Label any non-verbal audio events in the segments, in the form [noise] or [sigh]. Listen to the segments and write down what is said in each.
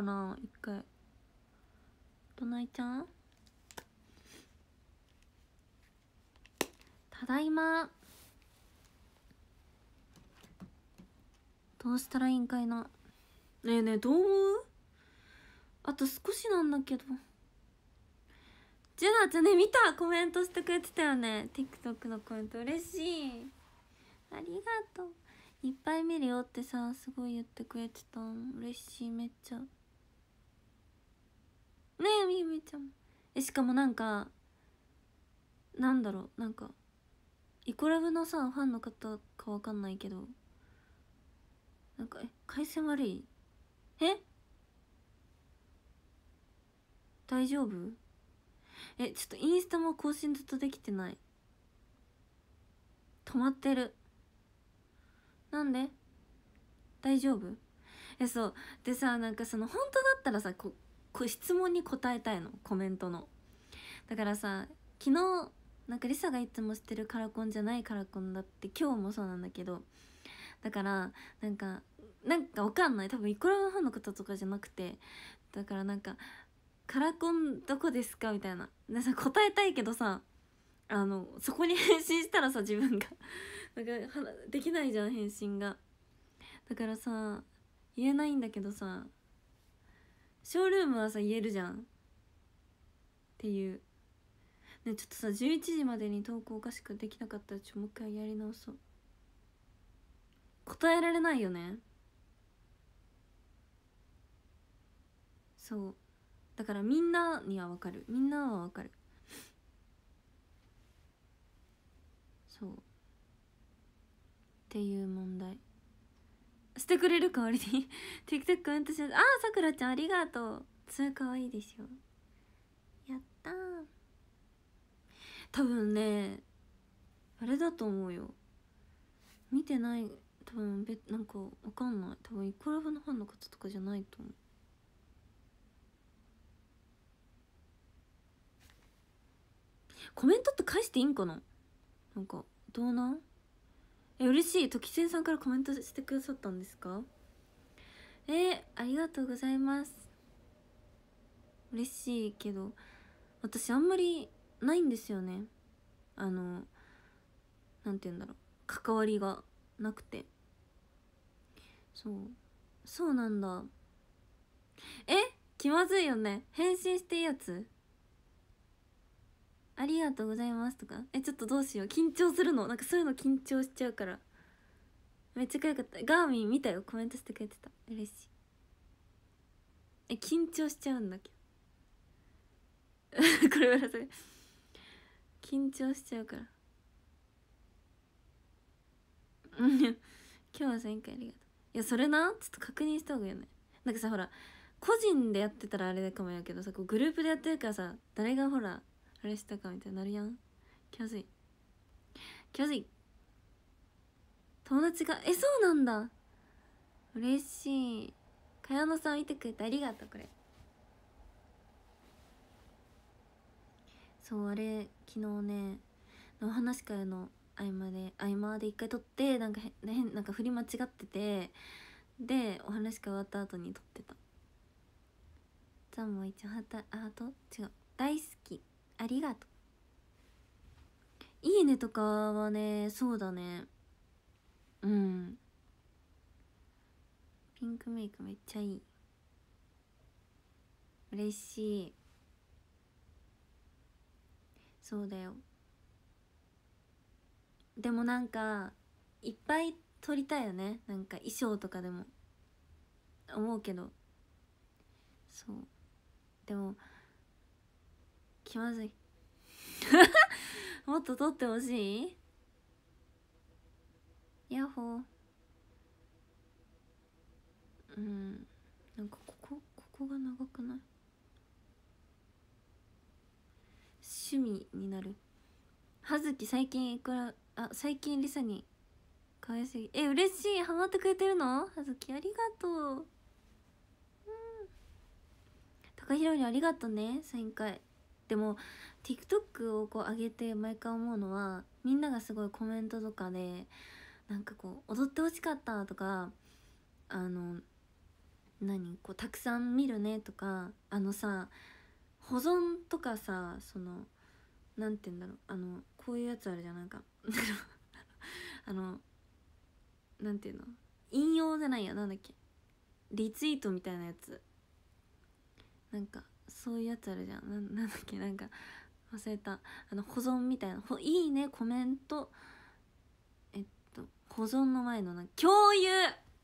から一回どないちゃんただいまどうしたらいいんかいなねえねえどう思うあと少しなんだけどジュナちゃんね見たコメントしてくれてたよね TikTok のコメント嬉しいありがとういっぱい見るよってさすごい言ってくれてた嬉しいめっちゃねえみみちゃんえしかもなんかなんだろうなんかイコラブのさファンの方かわかんないけどなんかえ回線悪いえ大丈夫えちょっとインスタも更新ずっとできてない止まってるなんで大丈夫えそうでさなんかその本当だったらさこ質問に答えたいのコメントのだからさ昨日なんかリサがいつもしてるカラコンじゃないカラコンだって今日もそうなんだけどだからなんかなんかわかんない多分イコラのファンの方とかじゃなくてだからなんか「カラコンどこですか?」みたいなでさ答えたいけどさあのそこに返信したらさ自分がなんかできないじゃん返信がだからさ言えないんだけどさショールームはさ言えるじゃんっていうねちょっとさ11時までに投稿おかしくできなかったらちょもう一回やり直そう答えられないよねそうだからみんなにはわかるみんなはわかるそうっていう問題してくれる代わりに TikTok コメントしますああさくらちゃんありがとうそれかわいいでしょやった多分ねあれだと思うよ見てない多分べなんかわかんない多分イコラブのファンの方とかじゃないと思うコメントって返していいんかななんかどうなんえ嬉しい時せんさんからコメントしてくださったんですかえー、ありがとうございます嬉しいけど私あんまりないんですよねあの何て言うんだろう関わりがなくてそうそうなんだえ気まずいよね返信していいやつありがとうございますとかえちょっとどうしよう緊張するのなんかそういうの緊張しちゃうからめっちゃ可愛かったガーミン見たよコメントしてくれてた嬉しいえ緊張しちゃうんだけど [laughs] これはそれ緊張しちゃうから [laughs] 今日は前回ありがとういやそれなちょっと確認した方がいいよねなんかさほら個人でやってたらあれかもやけどさこうグループでやってるからさ誰がほらロレスとかみたいになるやん気ずい気ずい友達がえそうなんだ嬉しい茅野さん見てくれてありがとうこれそうあれ昨日ねお話し会の合間で合間で一回撮ってなんか変なんか振り間違っててでお話し会終わった後に撮ってたゃあもう一応ハート違う大好きありがとう。いいねとかはね、そうだね。うん。ピンクメイクめっちゃいい。嬉しい。そうだよ。でもなんか、いっぱい撮りたいよね。なんか衣装とかでも。思うけど。そう。でも、気まずい [laughs] もっと撮ってほしいヤッホーうんなんかここここが長くない趣味になる葉月最近いくらあ最近りさにわいすぎえ嬉しいハマってくれてるの葉月ありがとううん高ひろにありがとねサイン会でも TikTok をこう上げて毎回思うのはみんながすごいコメントとかでなんかこう踊ってほしかったとかあの何こうたくさん見るねとかあのさ保存とかさその何て言うんだろうあのこういうやつあるじゃんなんか [laughs] あの何て言うの引用じゃないやなんだっけリツイートみたいなやつなんかそういうやつあるじゃんな [laughs] なんだっけなんか忘れたあの保存みたいな「いいね」コメントえっと保存の前のな共有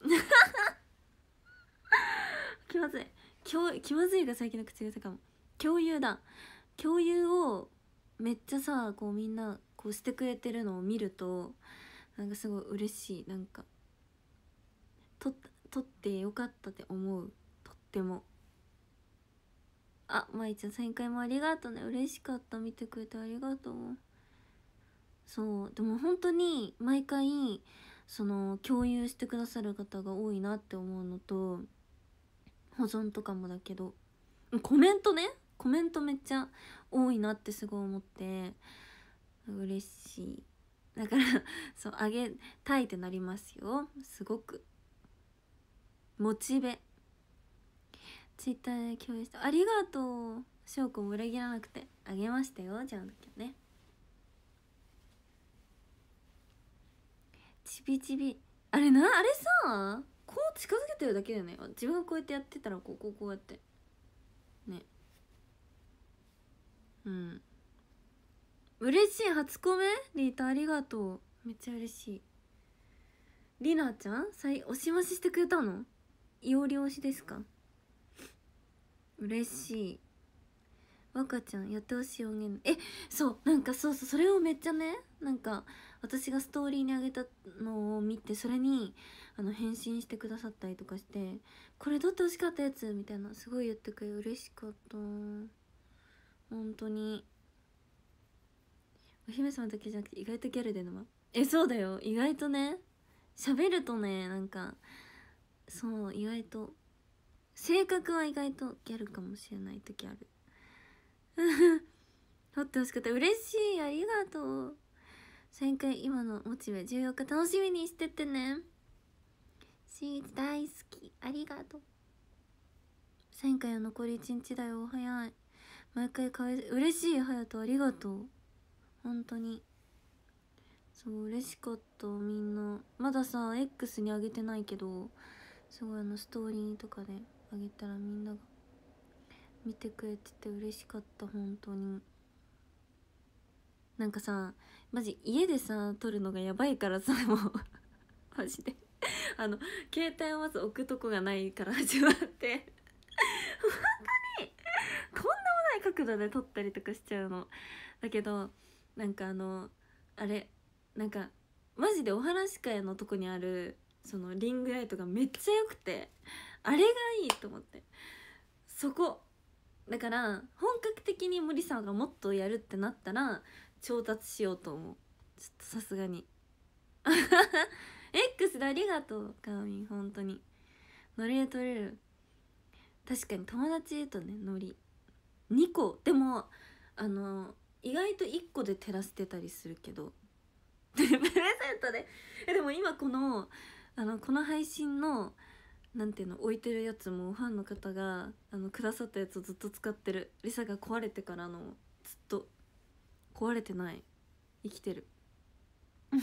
[laughs] 気まずい気まずいが最近の口癖かも共有だ共有をめっちゃさこうみんなこうしてくれてるのを見るとなんかすごい嬉しいなんか撮ってよかったって思うとっても。あまいちゃん再会もありがとうね嬉しかった見てくれてありがとうそうでも本当に毎回その共有してくださる方が多いなって思うのと保存とかもだけどコメントねコメントめっちゃ多いなってすごい思って嬉しいだからそうあげたいってなりますよすごくモチベツイッターで共有したありがとう翔子も裏切らなくてあげましたよじゃあけどねちびちびあれなあれさこう近づけてるだけだよね自分がこうやってやってたらこうこうこうやってねうん嬉しい初コメリータありがとうめっちゃ嬉しいりなちゃんさいおしまししてくれたのいおりおしですか嬉しい若ちゃんやってほしい音源えそうなんかそうそうそれをめっちゃねなんか私がストーリーにあげたのを見てそれにあの返信してくださったりとかして「これ撮ってほしかったやつ」みたいなすごい言ってくれ嬉しかった本当にお姫様だけじゃなくて意外とギャルでのはえそうだよ意外とね喋るとねなんかそう意外と性格は意外とギャルかもしれない時ある [laughs] 撮ってほしかった嬉しいありがとう先回今のモチベ14日楽しみにしててねシーツ大好きありがとう先回は残り1日だよ早い毎回かわい嬉しい隼人ありがとう本当にそう嬉しかったみんなまださ X にあげてないけどすごいあのストーリーとかであげたらみんなが見てくれてて嬉しかった本当になんかさマジ家でさ撮るのがやばいからさ [laughs] もうマジであの携帯をまず置くとこがないから始まって本当にとんでもない角度で撮ったりとかしちゃうのだけどなんかあのあれなんかマジでお話し会のとこにあるそのリングライトがめっちゃ良くてあれがいいと思ってそこだから本格的に森さんがもっとやるってなったら調達しようと思うちょっとさすがに [laughs] X でありがとうかおみん本当にノリで取れる確かに友達とねノリ2個でもあの意外と1個で照らしてたりするけど [laughs] プレゼントでえでも今このあのこの配信のなんていうの置いてるやつもファンの方があのくださったやつをずっと使ってるリサが壊れてからのずっと壊れてない生きてる [laughs]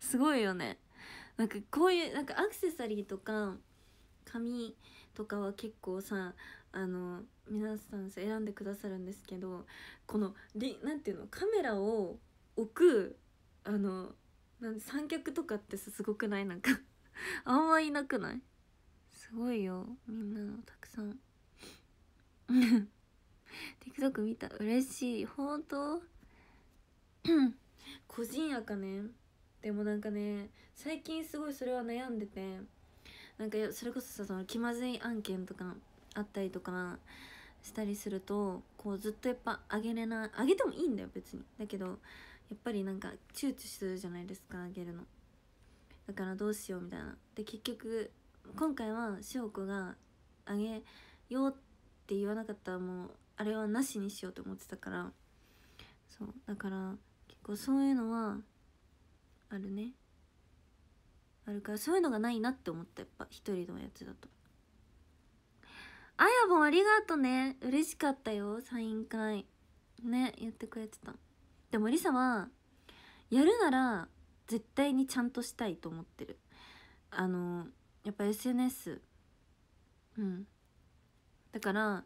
すごいよねなんかこういうなんかアクセサリーとか紙とかは結構さあの皆さん選んでくださるんですけどこのリなんていうのカメラを置くあのなん三脚とかってすごくないなんかあんまいなくないすごいよみんなのたくさん [laughs] TikTok 見た嬉しい本当 [clears throat] 個人かねでもなんかね最近すごいそれは悩んでてなんかそれこそさその気まずい案件とかあったりとかしたりするとこうずっとやっぱあげれないあげてもいいんだよ別にだけどやっぱりなんか躊躇するじゃないですかあげるのだからどうしようみたいなで結局今回は翔子があげようって言わなかったらもうあれはなしにしようと思ってたからそうだから結構そういうのはあるねあるからそういうのがないなって思ったやっぱ一人のやつだとあやぼんありがとうね嬉しかったよサイン会ねやってくれてたでもりさはやるなら絶対にちゃんとしたいと思ってるあのやっぱ SNS うんだから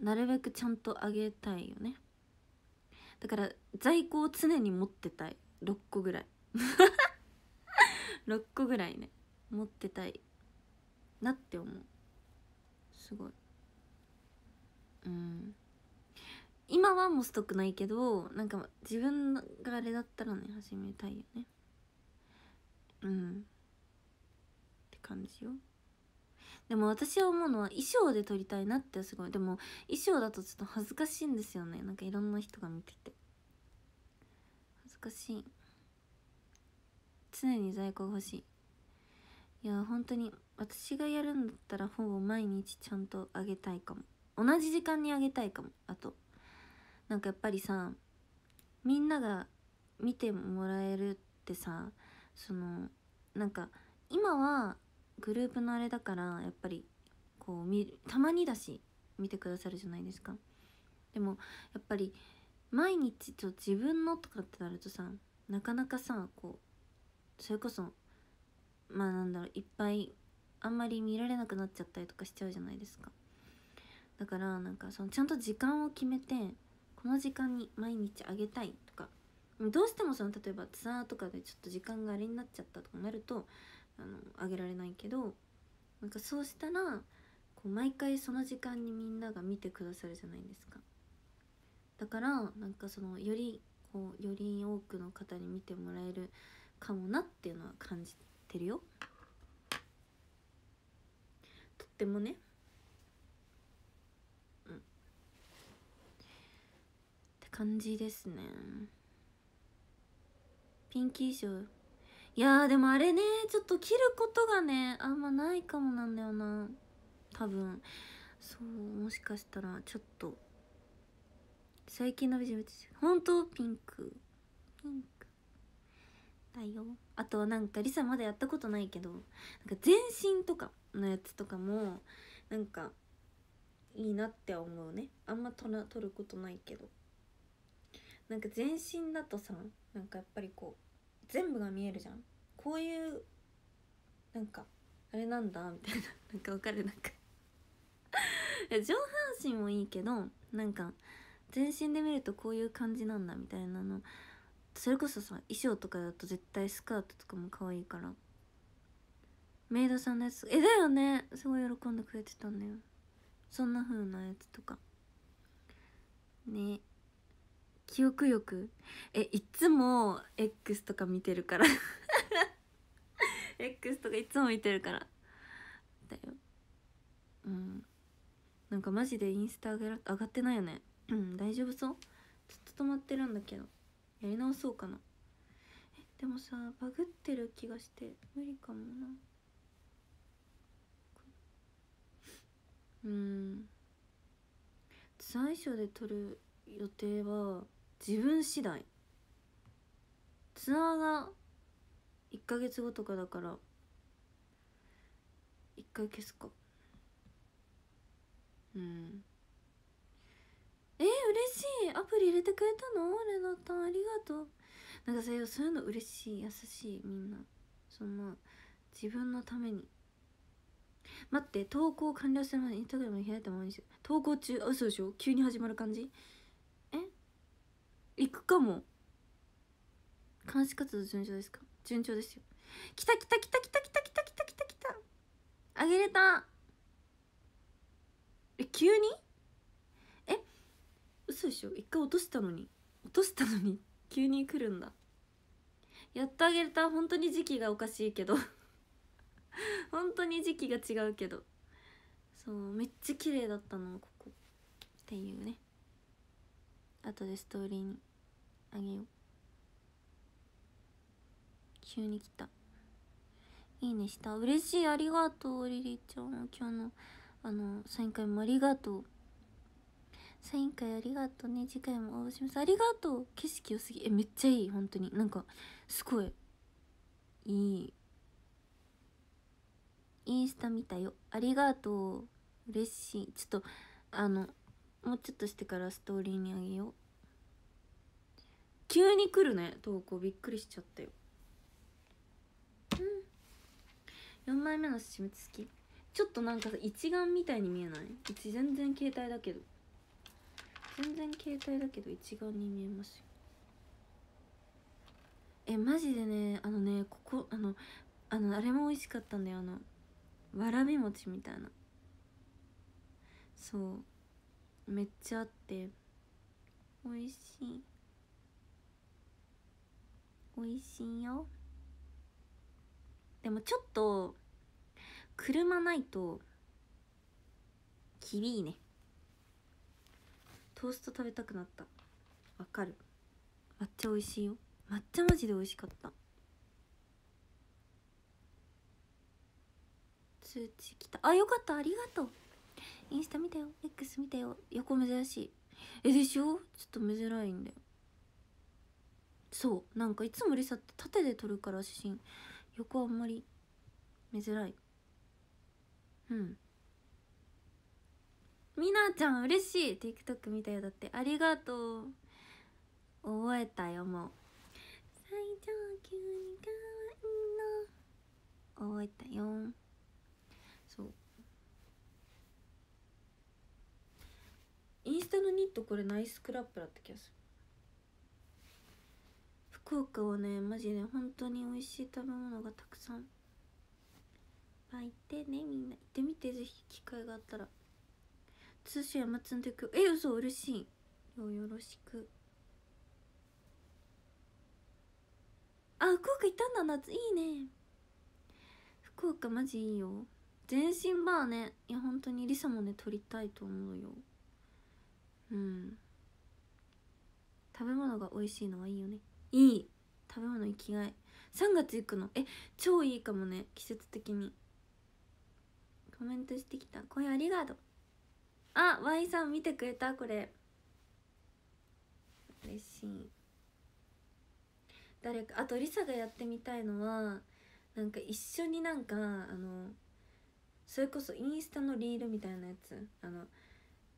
なるべくちゃんと上げたいよねだから在庫を常に持ってたい6個ぐらい6 [laughs] 個ぐらいね持ってたいなって思うすごいうん今はもうストックないけどなんか自分があれだったらね始めたいよねうんたんですよでも私は思うのは衣装で撮りたいなってすごいでも衣装だとちょっと恥ずかしいんですよねなんかいろんな人が見てて恥ずかしい常に在庫が欲しいいや本当に私がやるんだったらほぼ毎日ちゃんとあげたいかも同じ時間にあげたいかもあとなんかやっぱりさみんなが見てもらえるってさそのなんか今はグループのあれだからやっぱりこう見たまにだし見てくださるじゃないですかでもやっぱり毎日と自分のとかってなるとさなかなかさこうそれこそまあなんだろういっぱいあんまり見られなくなっちゃったりとかしちゃうじゃないですかだからなんかそのちゃんと時間を決めてこの時間に毎日あげたいとかどうしてもその例えばツアーとかでちょっと時間があれになっちゃったとかなるとあのあげられないけどなんかそうしたらこう毎回その時間にみんなが見てくださるじゃないですかだからなんかそのよりこうより多くの方に見てもらえるかもなっていうのは感じてるよとってもねうんって感じですねピンキー賞いやでもあれねちょっと切ることがねあんまないかもなんだよな多分そうもしかしたらちょっと最近のビジュアル本当ピンクピンクだよあとはなんかりさまだやったことないけどなんか全身とかのやつとかもなんかいいなって思うねあんまと撮ることないけどなんか全身だとさなんかやっぱりこう全部が見えるじゃんこういうなんかあれなんだみたいな [laughs] なんかわかるなんか [laughs] 上半身もいいけどなんか全身で見るとこういう感じなんだみたいなのそれこそさ衣装とかだと絶対スカートとかも可愛いからメイドさんのやつえだよねすごい喜んでくれてたんだよそんな風なやつとかね記憶力えいつも X とか見てるから [laughs] X とかいつも見てるからだようんなんかマジでインスタ上が上がってないよねうん大丈夫そうずっと止まってるんだけどやり直そうかなえでもさバグってる気がして無理かもなうん最初で撮る予定は自分次第ツアーが1ヶ月後とかだから1回消すかうんえー、嬉しいアプリ入れてくれたのレナタンありがとうなんかそういうの嬉しい優しいみんなそんな自分のために待って投稿完了するまでインスタグラム開いたままにしよう投稿中あうでしょ急に始まる感じ行くかも監視活動順調ですか順調ですよ来た来た来た来た来た来た来た来た来たあげれたえ急にえ嘘でしょ一回落としたのに落としたのに急に来るんだやっとあげれた本当に時期がおかしいけど [laughs] 本当に時期が違うけどそうめっちゃ綺麗だったのここっていうね後でストーリーにあげよう急に来たいいねした嬉しいありがとうリリちゃん今日のあのサイン会もありがとうサイン会ありがとうね次回も応募しますありがとう景色良すぎえめっちゃいい本当になんかすごいいいインスタ見たよありがとう嬉しいちょっとあのもうちょっとしてからストーリーにあげよう急に来るね投稿びっくりしちゃったようん4枚目の締め好きちょっとなんか一眼みたいに見えないうち全然携帯だけど全然携帯だけど一眼に見えますよえマジでねあのねここあのあのあれも美味しかったんだよあのわらび餅みたいなそうめっちゃあって美味しい美味しいよでもちょっと車ないときびいねトースト食べたくなったわかる抹茶美味しいよ抹茶マジで美味しかった通知きたあよかったありがとうインスタ見たよ X 見たよ横珍しいえでしょちょっと見づらいんだよそうなんかいつもリサって縦で撮るから写真横あんまり見づらいうんみなちゃん嬉しい TikTok 見たよだってありがとう覚えたよもう最上級に可愛いの覚えたよインスタのニットこれナイスクラップだった気がする福岡はねマジで本当に美味しい食べ物がたくさんまあ行ってねみんな行ってみてぜひ機会があったら通信は松の時え嘘嬉しいよよろしくあ福岡行ったんだ夏いいね福岡マジいいよ全身バーねいや本当にリサもね撮りたいと思うようん食べ物が美味しいのはいいよねいい食べ物生きがい3月行くのえ超いいかもね季節的にコメントしてきた声ありがとうあ Y さん見てくれたこれ嬉しい誰かあとリサがやってみたいのはなんか一緒になんかあのそれこそインスタのリールみたいなやつあの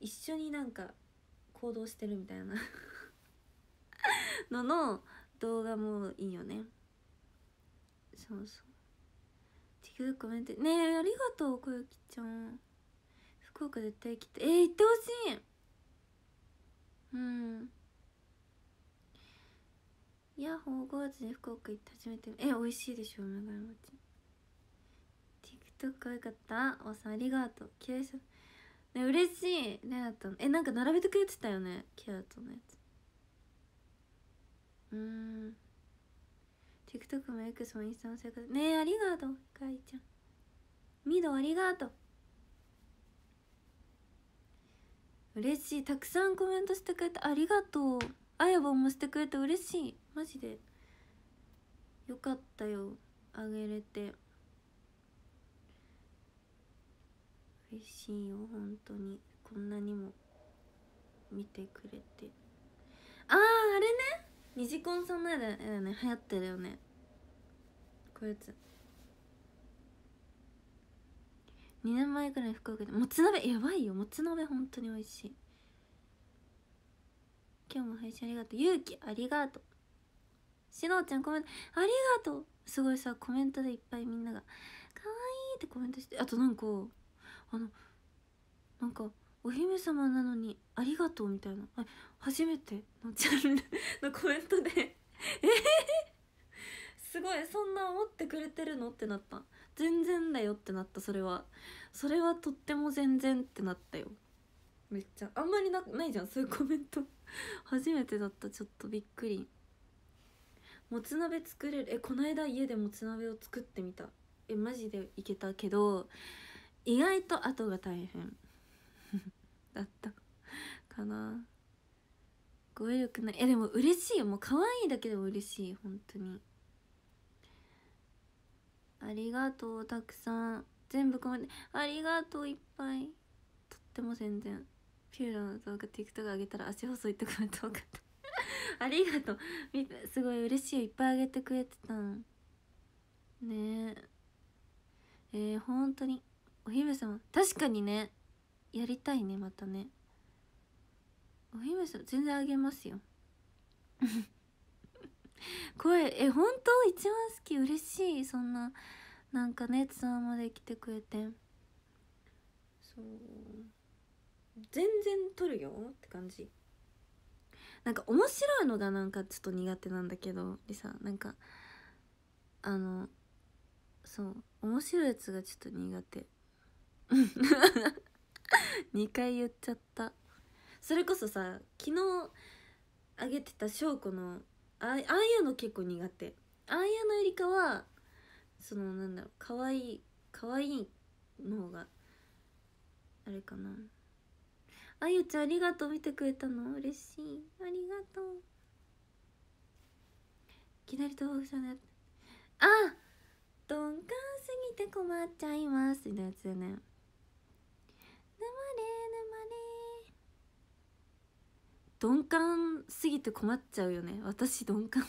一緒になんか行動してるみたいなのの動画もいいよねそうそう TikTok コメントねえありがとう小雪ちゃん福岡絶対来てえー、行ってほしいうんいやほう5月に福岡行って初めてえ美味しいでしょ長芋ち TikTok 可愛かったおさんありがとういね嬉しいレアとえなんか並べてくれてたよねキラとのやつうん TikTok も X もインスタも生活ねえありがとうかいちゃんミドありがとう嬉しいたくさんコメントしてくれてありがとうあやぼんもしてくれて嬉しいマジでよかったよあげれて嬉しいよ本当にこんなにも見てくれてあああれねニジコンさんの絵だね流行ってるよねこいやつ2年前くらい福岡でもつ鍋やばいよもつ鍋本当に美味しい今日も配信ありがとう勇気ありがとうしのちゃんコメントありがとうすごいさコメントでいっぱいみんなが「かわいい」ってコメントしてあとなんかあのなんかお姫様なのにありがとうみたいな初めてのチャンルのコメントでえすごいそんな思ってくれてるのってなった全然だよってなったそれはそれはとっても全然ってなったよめっちゃあんまりなないじゃんそういうコメント初めてだったちょっとびっくりもつ鍋作れるえこの間家でもつ鍋を作ってみたえマジでいけたけど意外と後が大変だったかな語彙力ないえでも嬉しいよもう可愛いだけでも嬉しい本当にありがとうたくさん全部こまでありがとういっぱいとっても全然ピューロの動画 TikTok 上げたら足細いってコメント多かったありがとうすごい嬉しいよいっぱいあげてくれてたんねええー、本当にお姫様確かにねやりたいねまたねお姫様全然あげますよ [laughs] 声え本当一番好き嬉しいそんななんかねツアーまで来てくれてそう全然撮るよって感じなんか面白いのがなんかちょっと苦手なんだけどりさなんかあのそう面白いやつがちょっと苦手2 [laughs] 回言っちゃったそれこそさ昨日あげてた翔子のああいうの結構苦手ああいうのよりかはそのなんだろうかわいいかわいいの方があれかなあゆちゃんありがとう見てくれたの嬉しいありがとういきなり東北さんのやあ鈍感すぎて困っちゃいますみたいなやつだよね鈍感すぎて困っちゃうよね私鈍感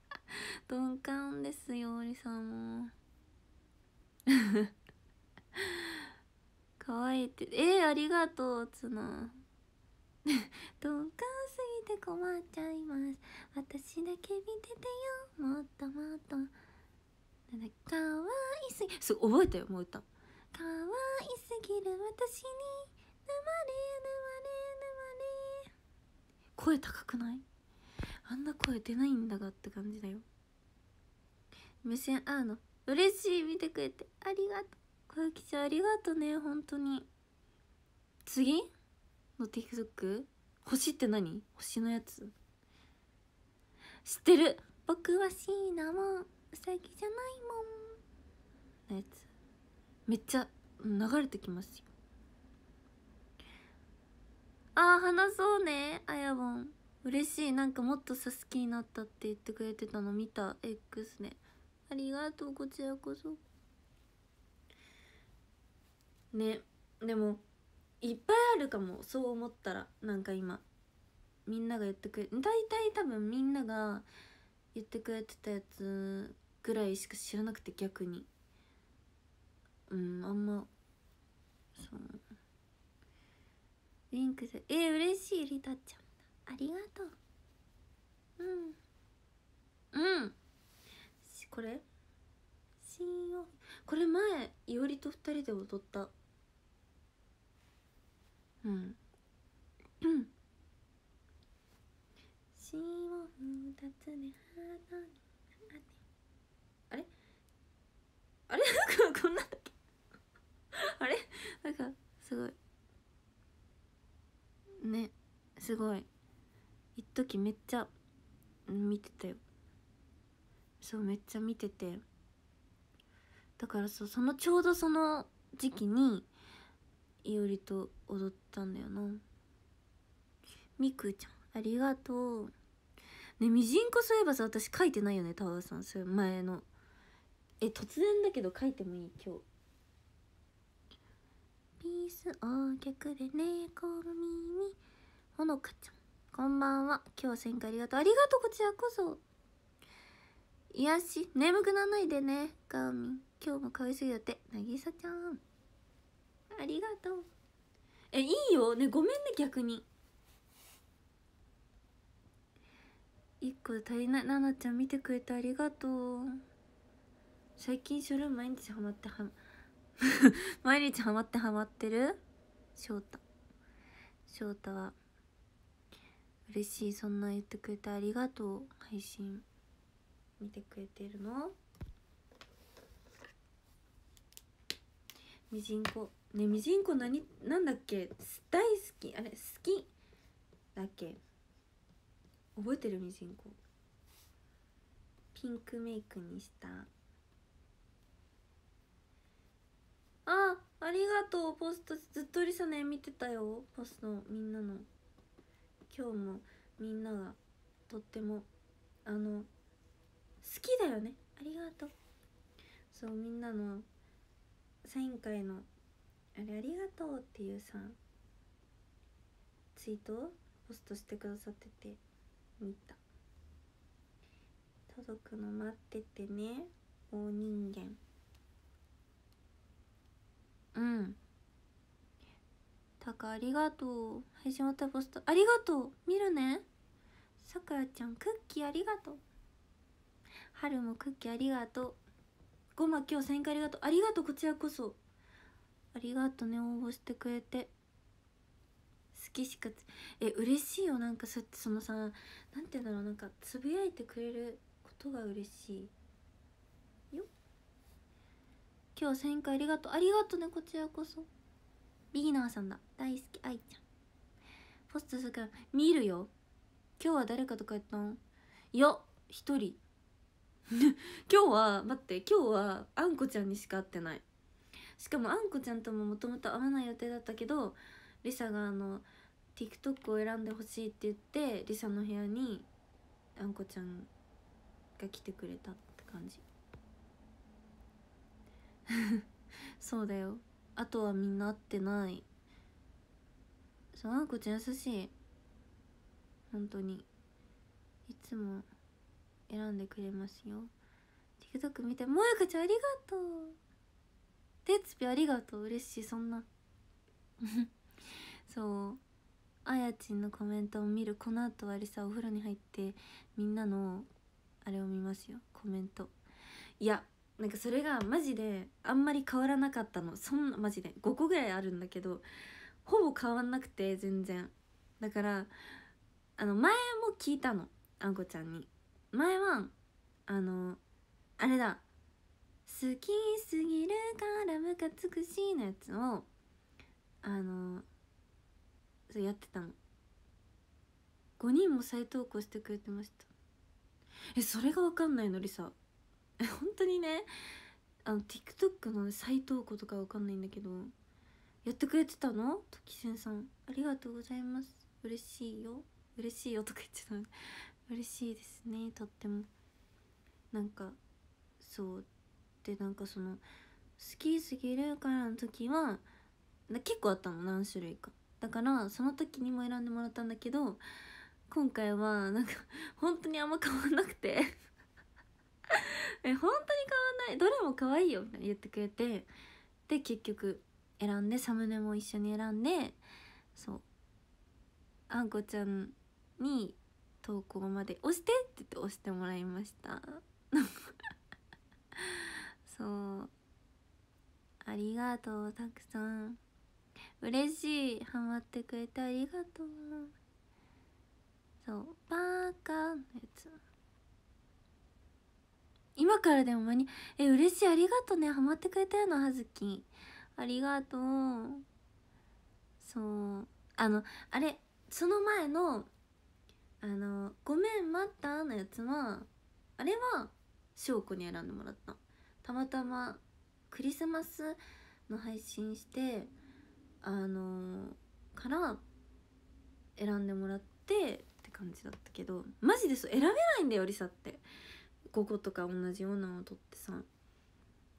[laughs] 鈍感ですよおりさんも [laughs] 可愛いってえー、ありがとうつな [laughs] 鈍感すぎて困っちゃいます私だけ見ててよもっともっとなんだ可愛すぎそう覚えたよもう歌可愛すぎる私に生まれ生声高くないあんな声出ないんだがって感じだよ目線合うの嬉しい見てくれてありがとう小雪ちゃんありがとうね本当に次の TikTok 星って何星のやつ知ってる僕はシーナもうさぎじゃないもんのやつめっちゃ流れてきますよあー話そうねあやぼん嬉しいなんかもっとさ好きになったって言ってくれてたの見た X ねありがとうこちらこそねでもいっぱいあるかもそう思ったらなんか今みんなが言ってくれ大体多分みんなが言ってくれてたやつぐらいしか知らなくて逆にうんあんまそうリンクするえ嬉しいリタちゃんありがとううんうんこれ信用これ前いおりと二人で踊ったうんうん詩をつで花にあれあれ [laughs] なんかこんな [laughs] あれなんかすごいねすごい一時めっちゃ見てたよそうめっちゃ見ててだからそうそのちょうどその時期にいおりと踊ったんだよなみくちゃんありがとうねみじんこそういえばさ私書いてないよねタワーさんそういう前のえ突然だけど書いてもいい今日ピースお客で猫耳ほのかちゃんこんばんは今日はんか、回ありがとうありがとうこちらこそ癒し眠くならないでねガーミン今日も可愛すぎだってなぎさちゃんありがとうえいいよねごめんね逆に1個足りないななちゃん見てくれてありがとう最近ショ毎日ハマっては [laughs] 毎日ハマってハマってる翔太翔太は嬉しいそんな言ってくれてありがとう配信見てくれてるのミジンコねミジンコ何なんだっけ大好きあれ好きだっけ覚えてるミジンコピンクメイクにしたあありがとうポストずっとりさね見てたよポストみんなの今日もみんながとってもあの好きだよねありがとうそうみんなのサイン会のあれありがとうっていうさツイートをポストしてくださってて見た届くの待っててね大人間うんたかありがとう配信終わったポストありがとう見るねさくらちゃんクッキーありがとう春もクッキーありがとうごま今日サインありがとうありがとうこちらこそありがとうね応募してくれて好きしかつえ嬉しいよなんかそそのさなんて言うんだろうなんかつぶやいてくれることが嬉しい今日1000回ありがとうありがとうねこちらこそビギナーさんだ大好き愛ちゃんポストするから見るよ今日は誰かと帰ったんいや一人 [laughs] 今日は待って今日はあんこちゃんにしか会ってないしかもあんこちゃんとももともと会わない予定だったけどりさがあの TikTok を選んでほしいって言ってりさの部屋にあんこちゃんが来てくれたって感じそうだよあとはみんな会ってないそうあんこちゃん優しい本当にいつも選んでくれますよ TikTok 見てもやかちゃんありがとうてつぴありがとう嬉しいそんな [laughs] そうあやちんのコメントを見るこの後はりさお風呂に入ってみんなのあれを見ますよコメントいやなんかそれがマジであんまり変わらなかったのそんなマジで5個ぐらいあるんだけどほぼ変わんなくて全然だからあの前も聞いたのあんこちゃんに前はあのあれだ「好きすぎるからムカつくし」のやつをあのそうやってたの5人も再投稿してくれてましたえそれが分かんないのりさ [laughs] 本当にねあの TikTok の斎藤子とかわかんないんだけどやってくれてたの時せんさんありがとうございます嬉しいよ嬉しいよとか言ってた嬉しいですねとってもなんかそうでなんかその好きすぎるからの時は結構あったの何種類かだからその時にも選んでもらったんだけど今回はなんか本当にあんま変わんなくて [laughs] え本当に変わんないどれも可愛いよみたいな言ってくれてで結局選んでサムネも一緒に選んでそうあんこちゃんに投稿まで押してって言って押してもらいました [laughs] そうありがとうたくさん嬉しいハマってくれてありがとうそうバーカーのやつ今からでも間にえ嬉しいありがとうねハマってくれたよなはずきありがとうそうあのあれその前のあの「ごめん待った」のやつはあれは翔子に選んでもらったたまたまクリスマスの配信してあのから選んでもらってって感じだったけどマジでそう選べないんだよりさって個とか同じようなの取ってさ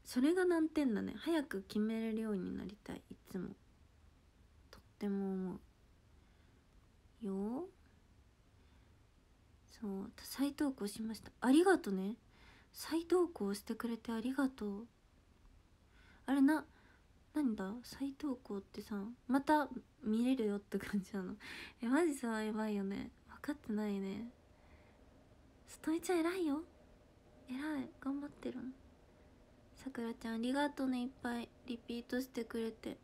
それが難点だね早く決めれるようになりたいいつもとっても思うよそう再投稿しましたありがとね再投稿してくれてありがとうあれな何だ再投稿ってさまた見れるよって感じなのえマジさやばいよね分かってないねストイちゃん偉いよえらい頑張ってるのさくらちゃんありがとうねいっぱいリピートしてくれて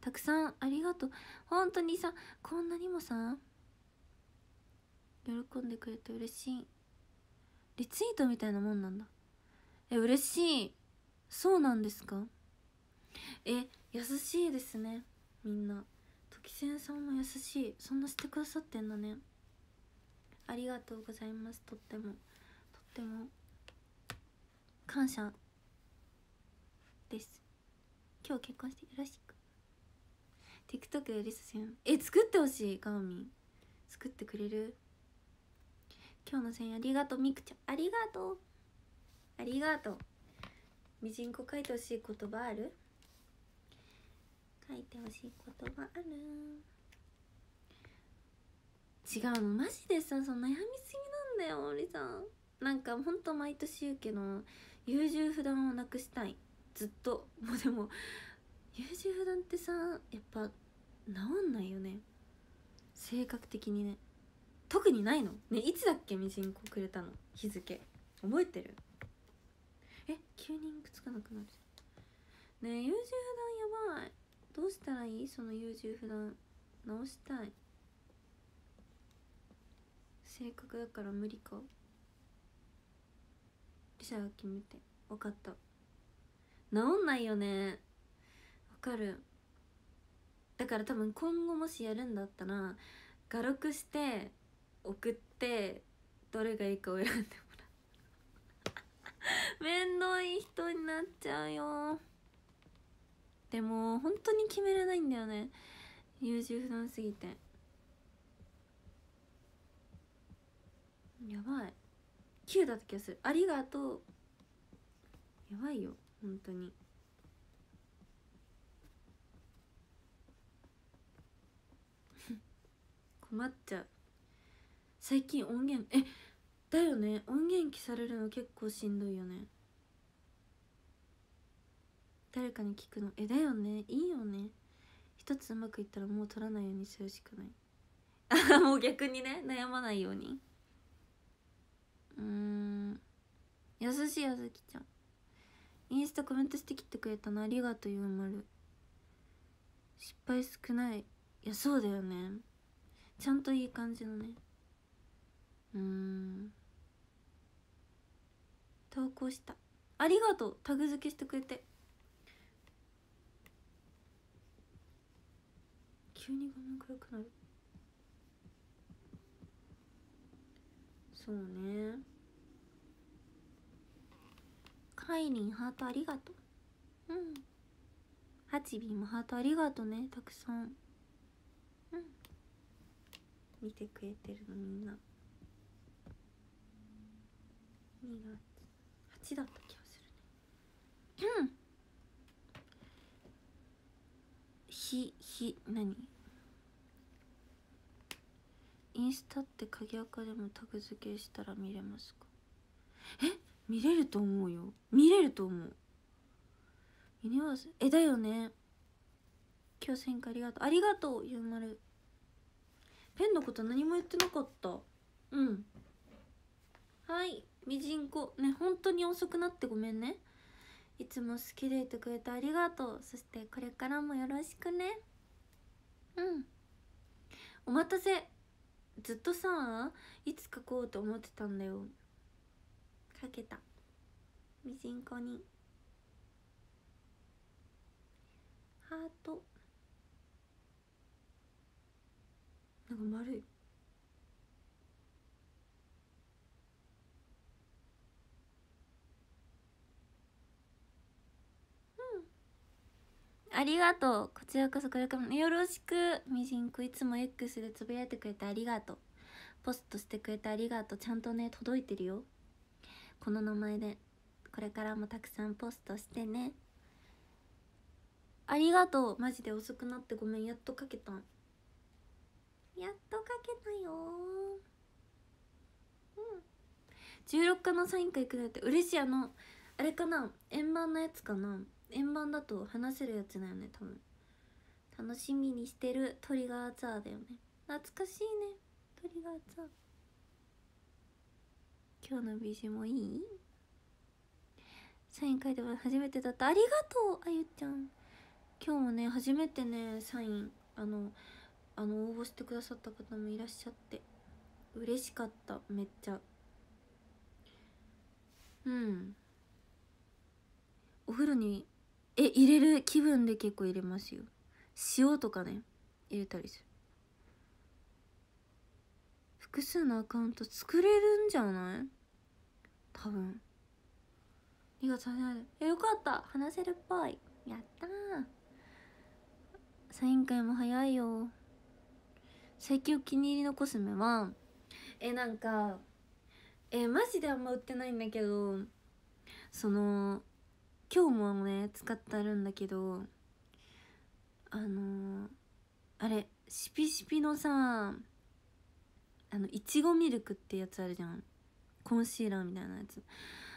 たくさんありがとう本当にさこんなにもさ喜んでくれて嬉しいリツイートみたいなもんなんだえ嬉しいそうなんですかえ優しいですねみんな時仙さんも優しいそんなしてくださってんだねありがとうございますとってもとっても感謝です今日結婚してよろしく TikTok でリサせんえ作ってほしいガーミン作ってくれる今日のせんありがとうみくちゃんありがとうありがとうみじんこ書いてほしい言葉ある書いてほしい言葉ある違うのマジでさその悩みすぎなんだよりさんなんかほんと毎年言うけど優柔不断をなくしたいずっともうでも優柔不断ってさやっぱ治んないよね性格的にね特にないのねいつだっけミジンコくれたの日付覚えてるえ急にくっつかなくなるねえ優柔不断やばいどうしたらいいその優柔不断直したい性格だから無理か医者が決めて分かった治んないよね分かるだから多分今後もしやるんだったら画録して送ってどれがいいかを選んでもらう面倒 [laughs] い人になっちゃうよでも本当に決めれないんだよね優柔不断すぎてやばい9だった気がするありがとうやばいよ本当に [laughs] 困っちゃう最近音源えだよね音源消されるの結構しんどいよね誰かに聞くのえだよねいいよね一つうまくいったらもう取らないようにするしかないあ [laughs] もう逆にね悩まないようにうん優しいあずきちゃんインスタコメントしてきてくれたのありがとうゆうまる失敗少ないいやそうだよねちゃんといい感じのねうん投稿したありがとうタグ付けしてくれて急に画面暗くなるそうねカイリンハートありがとううんハチビもハートありがとうねたくさんうん見てくれてるのみんな2月8だった気がするねうんひひ何インスタって鍵垢でもタグ付けしたら見れますかえ見れると思うよ見れると思う見れますえだよね今日選挙ありがとうありがとうゆうまるペンのこと何も言ってなかったうんはいみじんこね本当に遅くなってごめんねいつも好きでいてくれてありがとうそしてこれからもよろしくねうんお待たせずっとさいつ書こうと思ってたんだよ書けたミジンコにハートなんか丸いありがとうこちらこそこれからもよろしくみじんこいつも X でつぶやいてくれてありがとうポストしてくれてありがとうちゃんとね届いてるよこの名前でこれからもたくさんポストしてねありがとうマジで遅くなってごめんやっとかけたやっとかけたようん16日のサイン会くれて嬉しいあのあれかな円盤のやつかな円盤だと話せるやつだよね多分楽しみにしてるトリガーツアーだよね懐かしいねトリガーツアー今日の美人もいいサイン書いても初めてだったありがとうあゆちゃん今日もね初めてねサインあのあの応募してくださった方もいらっしゃって嬉しかっためっちゃうんお風呂にえ入れる気分で結構入れますよ塩とかね入れたりする複数のアカウント作れるんじゃない多分2月初めえよかった話せるっぽいやったサイン会も早いよ最近お気に入りのコスメはえなんかえマジであんま売ってないんだけどその今日もね使ってあるんだけどあのー、あれシピシピのさあのいちごミルクってやつあるじゃんコンシーラーみたいなやつ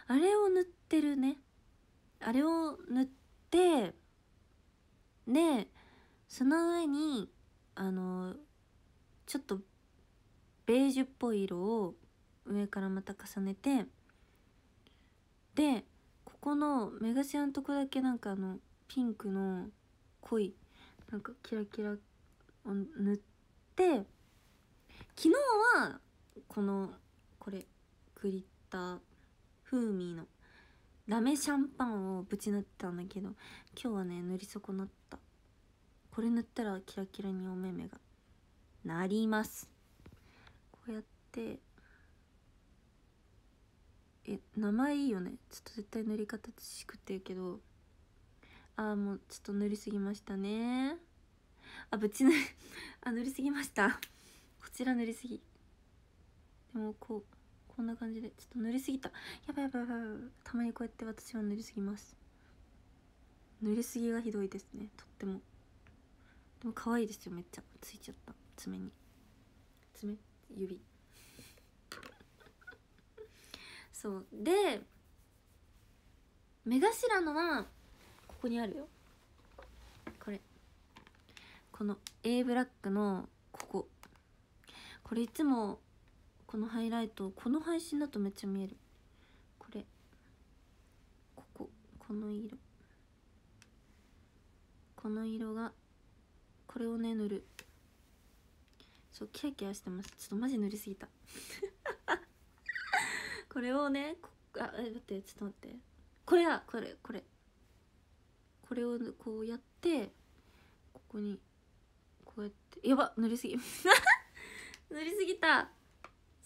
あれを塗ってるねあれを塗ってでその上にあのー、ちょっとベージュっぽい色を上からまた重ねてでこの目頭のとこだけなんかあのピンクの濃いなんかキラキラを塗って昨日はこのこれグリッター風味のラメシャンパンをぶち塗ったんだけど今日はね塗り損なったこれ塗ったらキラキラにお目目がなりますこうやってえ名前いいよねちょっと絶対塗り方しくってるけどああもうちょっと塗りすぎましたねあぶち塗 [laughs] あ塗りすぎましたこちら塗りすぎでもこうこんな感じでちょっと塗りすぎたやばいやばいやばいたまにこうやって私は塗りすぎます塗りすぎがひどいですねとってもでも可愛いですよめっちゃついちゃった爪に爪指そうで目頭のはここにあるよこれこの A ブラックのこここれいつもこのハイライトこの配信だとめっちゃ見えるこれこここの色この色がこれをね塗るそうキラキラしてますちょっとマジ塗りすぎたこれをねこあえ待ってちょっと待ってこれだこれこれこれをこうやってここにこうやってやば塗りすぎ塗 [laughs] りすぎた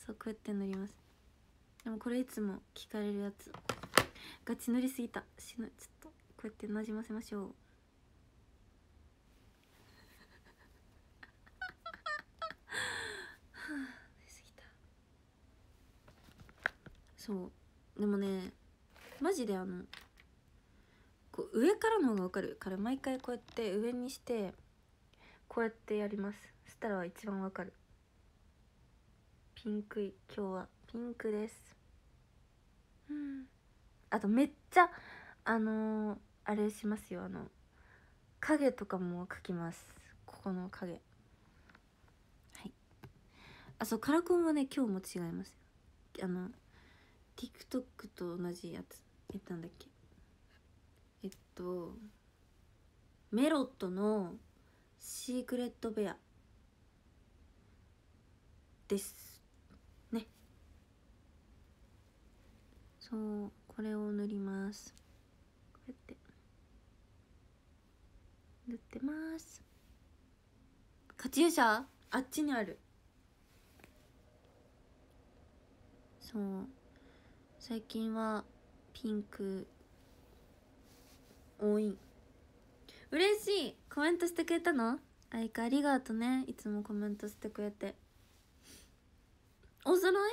そうこうやって塗りますでもこれいつも聞かれるやつガチ塗りすぎたしのちょっとこうやってなじませましょうそうでもねマジであのこう上からの方が分かるから毎回こうやって上にしてこうやってやりますそしたら一番分かるピンクい今日はピンクですうんあとめっちゃあのー、あれしますよあの影とかも描きますここの影はいあそうカラコンはね今日も違いますあの TikTok と同じやつやったんだっけえっとメロットのシークレットベアですねそうこれを塗りますこうやって塗ってますカチューシャあっちにあるそう最近はピンク多い嬉しいコメントしてくれたのあいかありがとねいつもコメントしてくれてお揃い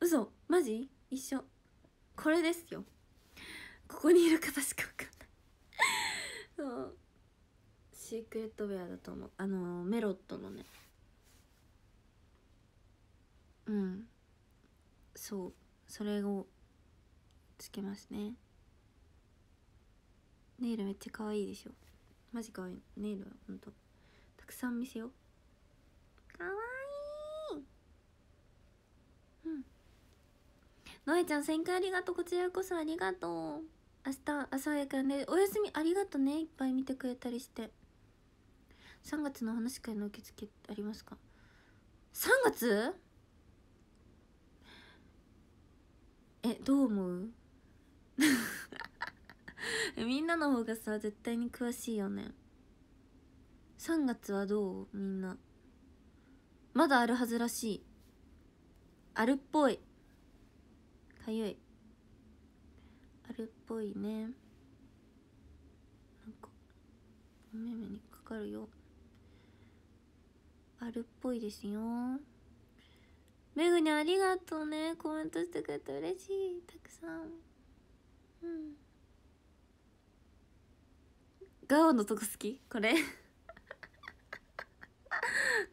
嘘マジ一緒これですよここにいる方しか分かんないそうシークレットウェアだと思うあのー、メロットのねうんそうそれをつけますねネイルめっちゃ可愛いでしょマジ可愛いネイルはほんとたくさん見せよかわいいうんのえちゃん先0回ありがとうこちらこそありがとう明日朝早くねお休みありがとうねいっぱい見てくれたりして3月の話会の受付ありますか3月えどう思う [laughs] みんなの方がさ絶対に詳しいよね3月はどうみんなまだあるはずらしいあるっぽいかゆいあるっぽいねなんかお目目にかかるよあるっぽいですよめぐにありがとうねコメントしてくれて嬉しいたくさんうんガオのとこ好きこれ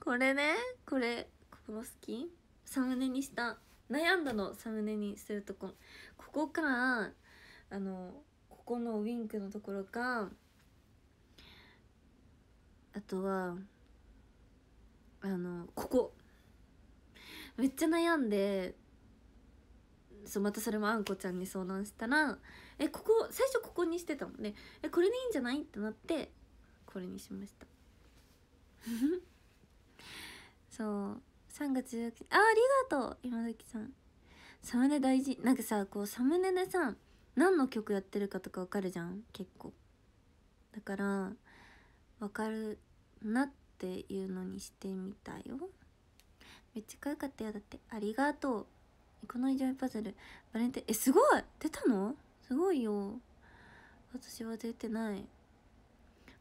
これねこれここの好きサムネにした悩んだのサムネにするとこここかあのここのウィンクのところかあとはあのここめっちゃ悩んでそうまたそれもあんこちゃんに相談したら「えここ最初ここにしてたもんねえこれでいいんじゃない?」ってなってこれにしました [laughs] そう3月19日あありがとう今時さんサムネ大事なんかさこうサムネでさ何の曲やってるかとかわかるじゃん結構だからわかるなっていうのにしてみたよめっちゃ可愛かったよだってありがとうこの以上パズルバレンタインえすごい出たのすごいよ私は出てない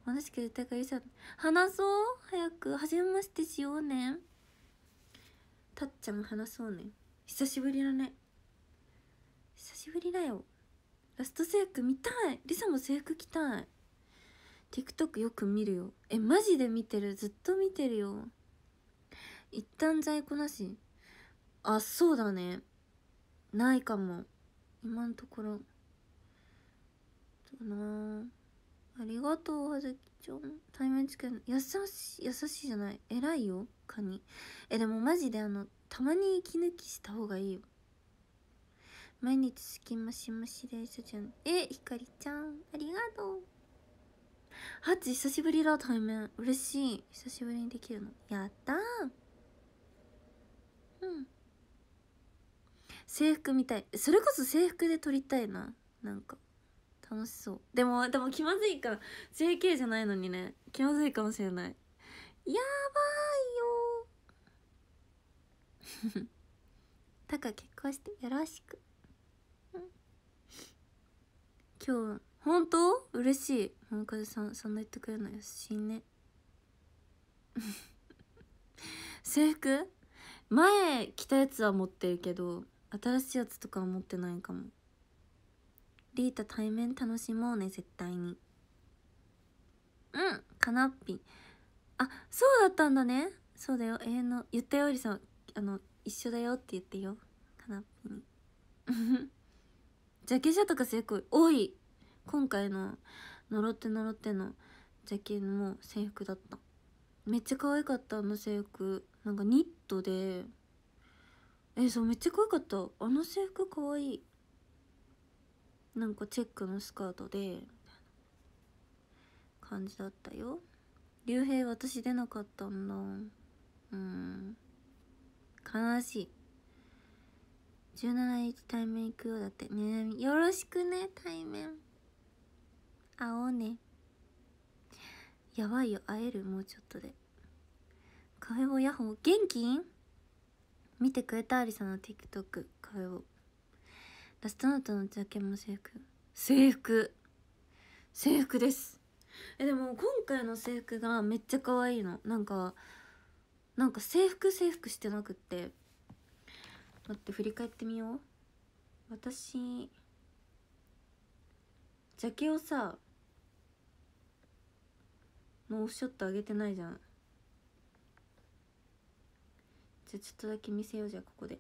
私しか絶対かりさん話そう早くじめましてしようねたっちゃんも話そうね久しぶりだね久しぶりだよラスト制服見たいりさも制服着たい TikTok よく見るよえマジで見てるずっと見てるよ一旦在庫なしあそうだねないかも今のところそうなありがとうはずきちゃん対面つける優しい優しいじゃない偉いよカニえでもマジであのたまに息抜きした方がいいよ毎日隙きしましでしょちゃんえひかりちゃんありがとうハッチ久しぶりだ対面嬉しい久しぶりにできるのやったーうん制服みたいそれこそ制服で撮りたいななんか楽しそうでもでも気まずいから JK じゃないのにね気まずいかもしれないやばいよ [laughs] タカ結婚してよろしく今日本当嬉しい本風さんそんな言ってくれるの優しいね [laughs] 制服前着たやつは持ってるけど新しいやつとかは持ってないかもリータ対面楽しもうね絶対にうんかなっぴあそうだったんだねそうだよ永遠の言ったよりさあの一緒だよって言ってよかなっぴに [laughs] ジャケ写とかすごい多い今回の「呪って呪って」のジャケも制服だっためっちゃ可愛かったあの制服なんかニットでえそうめっちゃ可愛かったあの制服可愛いなんかチェックのスカートでみたいな感じだったよ竜兵私出なかったんだうん悲しい17日対面行くようだってねよろしくね対面会おうねやばいよ会えるもうちょっとでカフェボヤホー元気見てくれたありさんの TikTok これをラストナートのジャケも制服制服制服ですえでも今回の制服がめっちゃ可愛いのなんかなんか制服制服してなくって待って振り返ってみよう私ジャケをさう、おっショット上げてないじゃんじゃあちょっとだけ見せようじゃあここで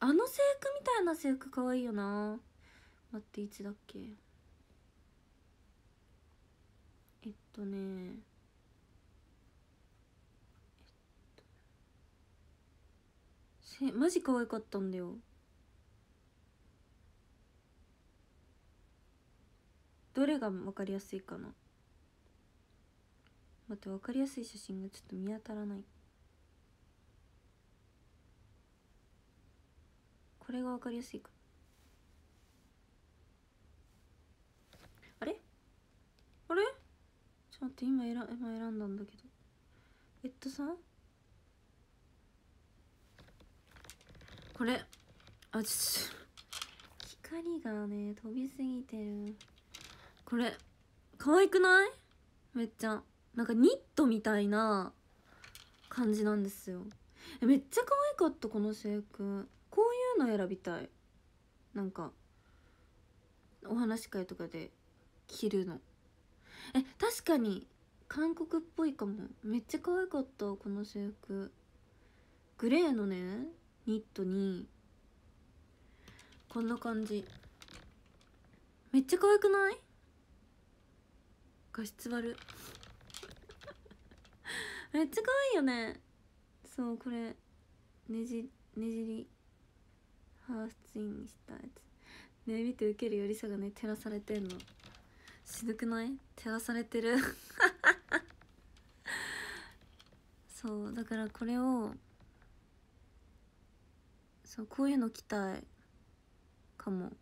あの制服みたいな制服かわいいよな待っていつだっけえっとねえっとマジ可愛かったんだよどれが分かりやすいかな待って分かりやすい写真がちょっと見当たらないこれが分かりやすいかあれあれちょっと待って今選今選んだんだけどえっとさこれあちょ光がね飛びすぎてるこれ可愛くないめっちゃなんかニットみたいな感じなんですよめっちゃ可愛かったこの制服こういうの選びたいなんかお話し会とかで着るのえ確かに韓国っぽいかもめっちゃ可愛かったこの制服グレーのねニットにこんな感じめっちゃ可愛くない画質悪めっちゃ可愛いよねそうこれねじねじりハーフツインにしたやつね見て受けるよりさがね照らされてんのしぬくない照らされてる [laughs] そうだからこれをそうこういうの着たいかも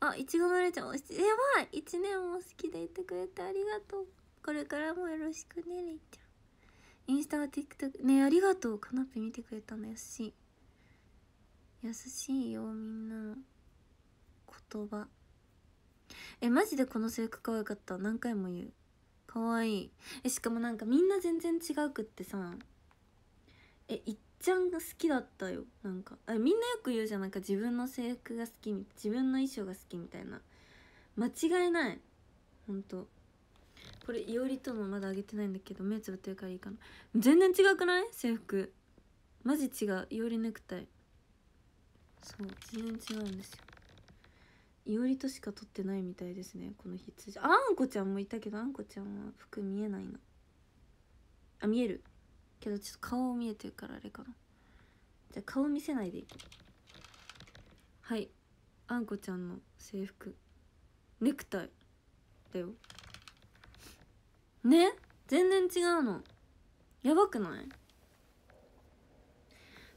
あいちごまるちゃんおやばい1年も好きでいてくれてありがとうこれからもよろしくねれいちゃんインスタは TikTok ねありがとうカナッペ見てくれたのやしい優しいよみんな言葉えマジでこの制服可愛かった何回も言う可愛いえしかもなんかみんな全然違うくってさえいっちゃんが好きだったよなんかあみんなよく言うじゃんなんか自分の制服が好き自分の衣装が好きみたいな間違いないほんとこれいおりとのまだあげてないんだけど目つぶってるからいいかな全然違くない制服マジ違ういおりネクタイそう全然違うんですよいおりとしか撮ってないみたいですねこの日あんこちゃんもいたけどあんこちゃんは服見えないなあ見えるけどちょっと顔見えてるからあれかなじゃあ顔見せないでいいはいあんこちゃんの制服ネクタイだよね全然違うのやばくない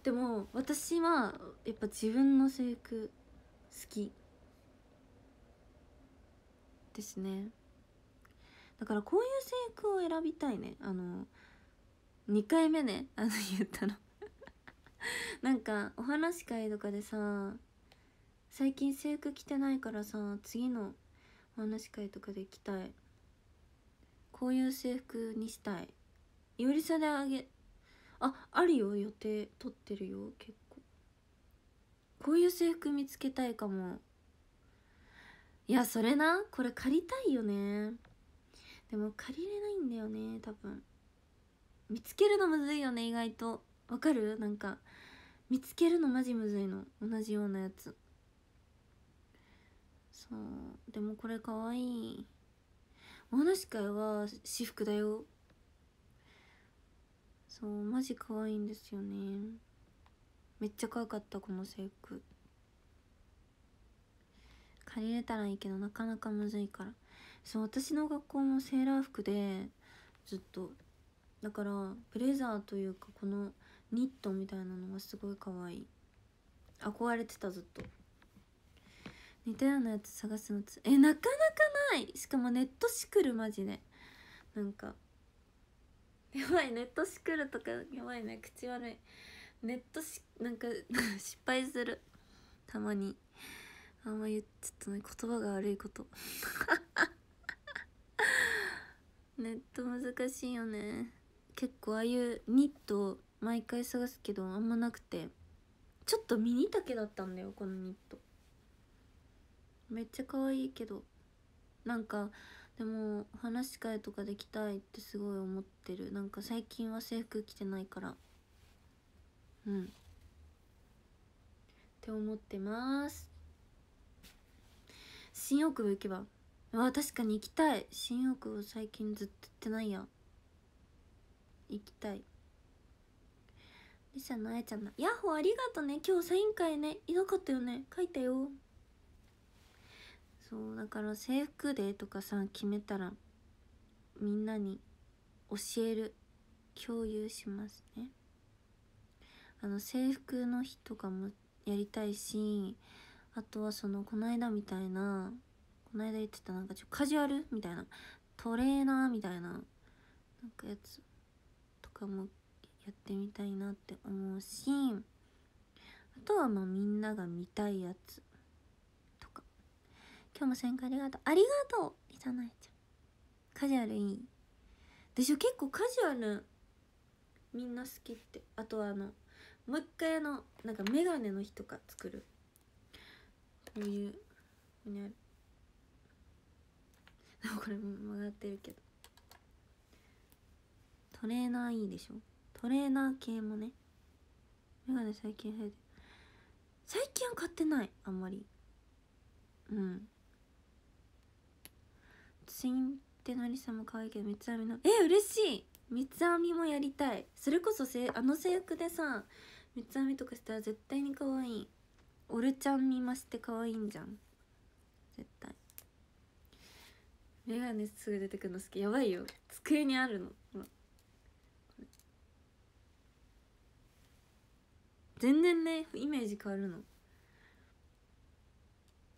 でも私はやっぱ自分の制服好きですねだからこういう制服を選びたいねあの2回目ねあの言ったの [laughs] なんかお話し会とかでさ最近制服着てないからさ次のお話し会とかで行きたいこういう制服にしたいよりさであげああるよ予定取ってるよ結構こういう制服見つけたいかもいやそれなこれ借りたいよねでも借りれないんだよね多分見つけるのむずいよね意外とわかるなんか見つけるのマジむずいの同じようなやつそうでもこれかわいいお話し会は私服だよそうマジ可愛いんですよねめっちゃ可愛かったこの制服借りれたらいいけどなかなかむずいからそう私の学校もセーラー服でずっとだからブレザーというかこのニットみたいなのがすごい可愛い憧れてたずっと似たようなやつ探すのつえなかなかないしかもネットしくるマジでなんかやばいネットしくるとかやばいね口悪いネットしなんか [laughs] 失敗するたまにあんま言っちゃっとね言葉が悪いこと [laughs] ネット難しいよね結構ああいうニット毎回探すけどあんまなくてちょっとミニ丈だったんだよこのニットめっちゃ可愛いけどなんかでも話し会とかできたいってすごい思ってるなんか最近は制服着てないからうんって思ってます新大久保行けばわ確かに行きたい新大久保最近ずっと行ってないや行きたいリシャのあやちゃんのヤッホーありがとね今日サイン会ねいなかったよね書いたよそうだから制服でとかさ決めたらみんなに教える共有しますねあの制服の日とかもやりたいしあとはそのこの間みたいなこの間言ってたなんかちょカジュアルみたいなトレーナーみたいななんかやつとかもやってみたいなって思うしあとはまあみんなが見たいやつ今日も参加ありがとう。ありがとうりさなえちゃん。カジュアルいい。でしょ結構カジュアルみんな好きって。あとあの、もう一回あの、なんか眼鏡の日とか作る。こういう、にある。でもこれも曲がってるけど。トレーナーいいでしょトレーナー系もね。眼鏡最近最近は買ってない、あんまり。うん。ツインってのりさんも可愛いけど三つ編みのえ嬉しい三つ編みもやりたいそれこそせあの制服でさ三つ編みとかしたら絶対に可愛いオルちゃん見まして可愛いんじゃん絶対メガネすぐ出てくるの好きやばいよ机にあるの全然ねイメージ変わるの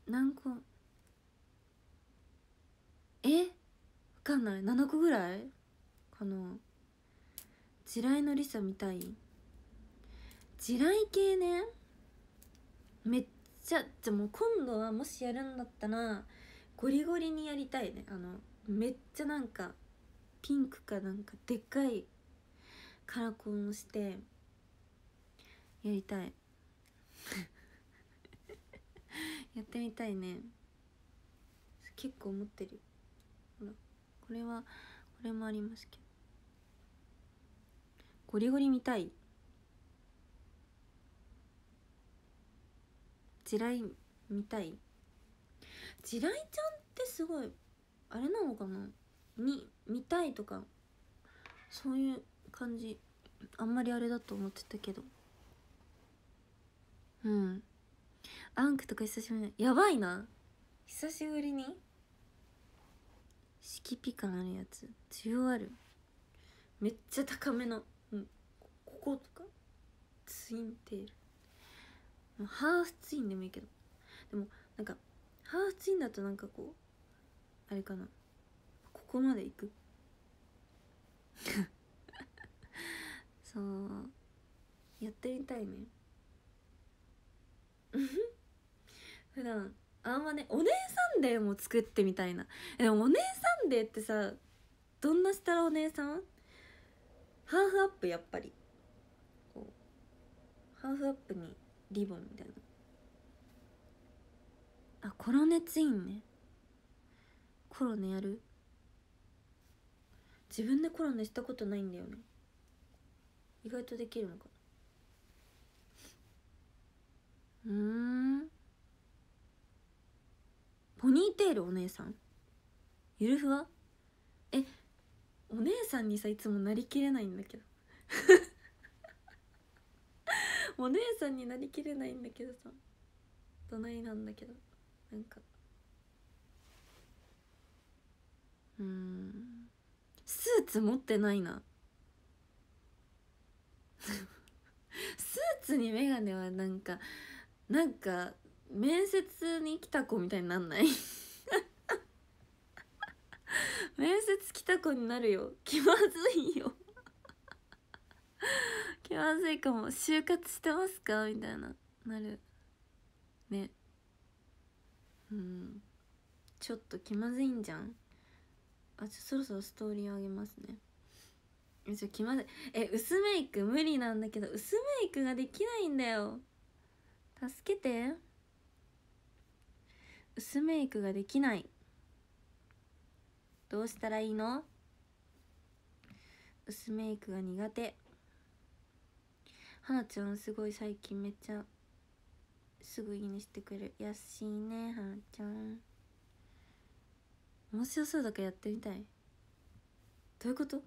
何個えわかんない7個ぐらいかな地雷のリサ見たい地雷系ねめっちゃじゃもう今度はもしやるんだったらゴリゴリにやりたいねあのめっちゃなんかピンクかなんかでっかいカラコンをしてやりたい [laughs] やってみたいね結構持ってるよこれはこれもありますけどゴリゴリ見たい地雷見たい地雷ちゃんってすごいあれなのかなに見たいとかそういう感じあんまりあれだと思ってたけどうんアンクとか久しぶりにやばいな久しぶりに敷ピ感あやつ強あるめっちゃ高めの、こことかツインテールハーフツインでもいいけどでもなんかハーフツインだとなんかこうあれかなここまでいくそうやってみたいね [laughs] 普段あんまねお姉さんデーも作ってみたいなでもお姉さんデーってさどんなしたらお姉さんハーフアップやっぱりこうハーフアップにリボンみたいなあコロネツインねコロネやる自分でコロネしたことないんだよね意外とできるのかなうんポニーテールお姉さんゆるふわえお姉さんにさいつもなりきれないんだけど [laughs] お姉さんになりきれないんだけどさ隣なんだけどなんかうんスーツ持ってないな [laughs] スーツに眼鏡はなんかなんか面接に来た子みたいになんない [laughs] 面接来た子になるよ気まずいよ気まずいかも就活してますかみたいななるねうんちょっと気まずいんじゃんあちょそろそろストーリーあげますねえちょ気まずいえ薄メイク無理なんだけど薄メイクができないんだよ助けて薄メイクができないどうしたらいいの薄メイクが苦手はなちゃんすごい最近めっちゃすぐいいねしてくれる優しいねはなちゃん面白そうだからやってみたいどういうこと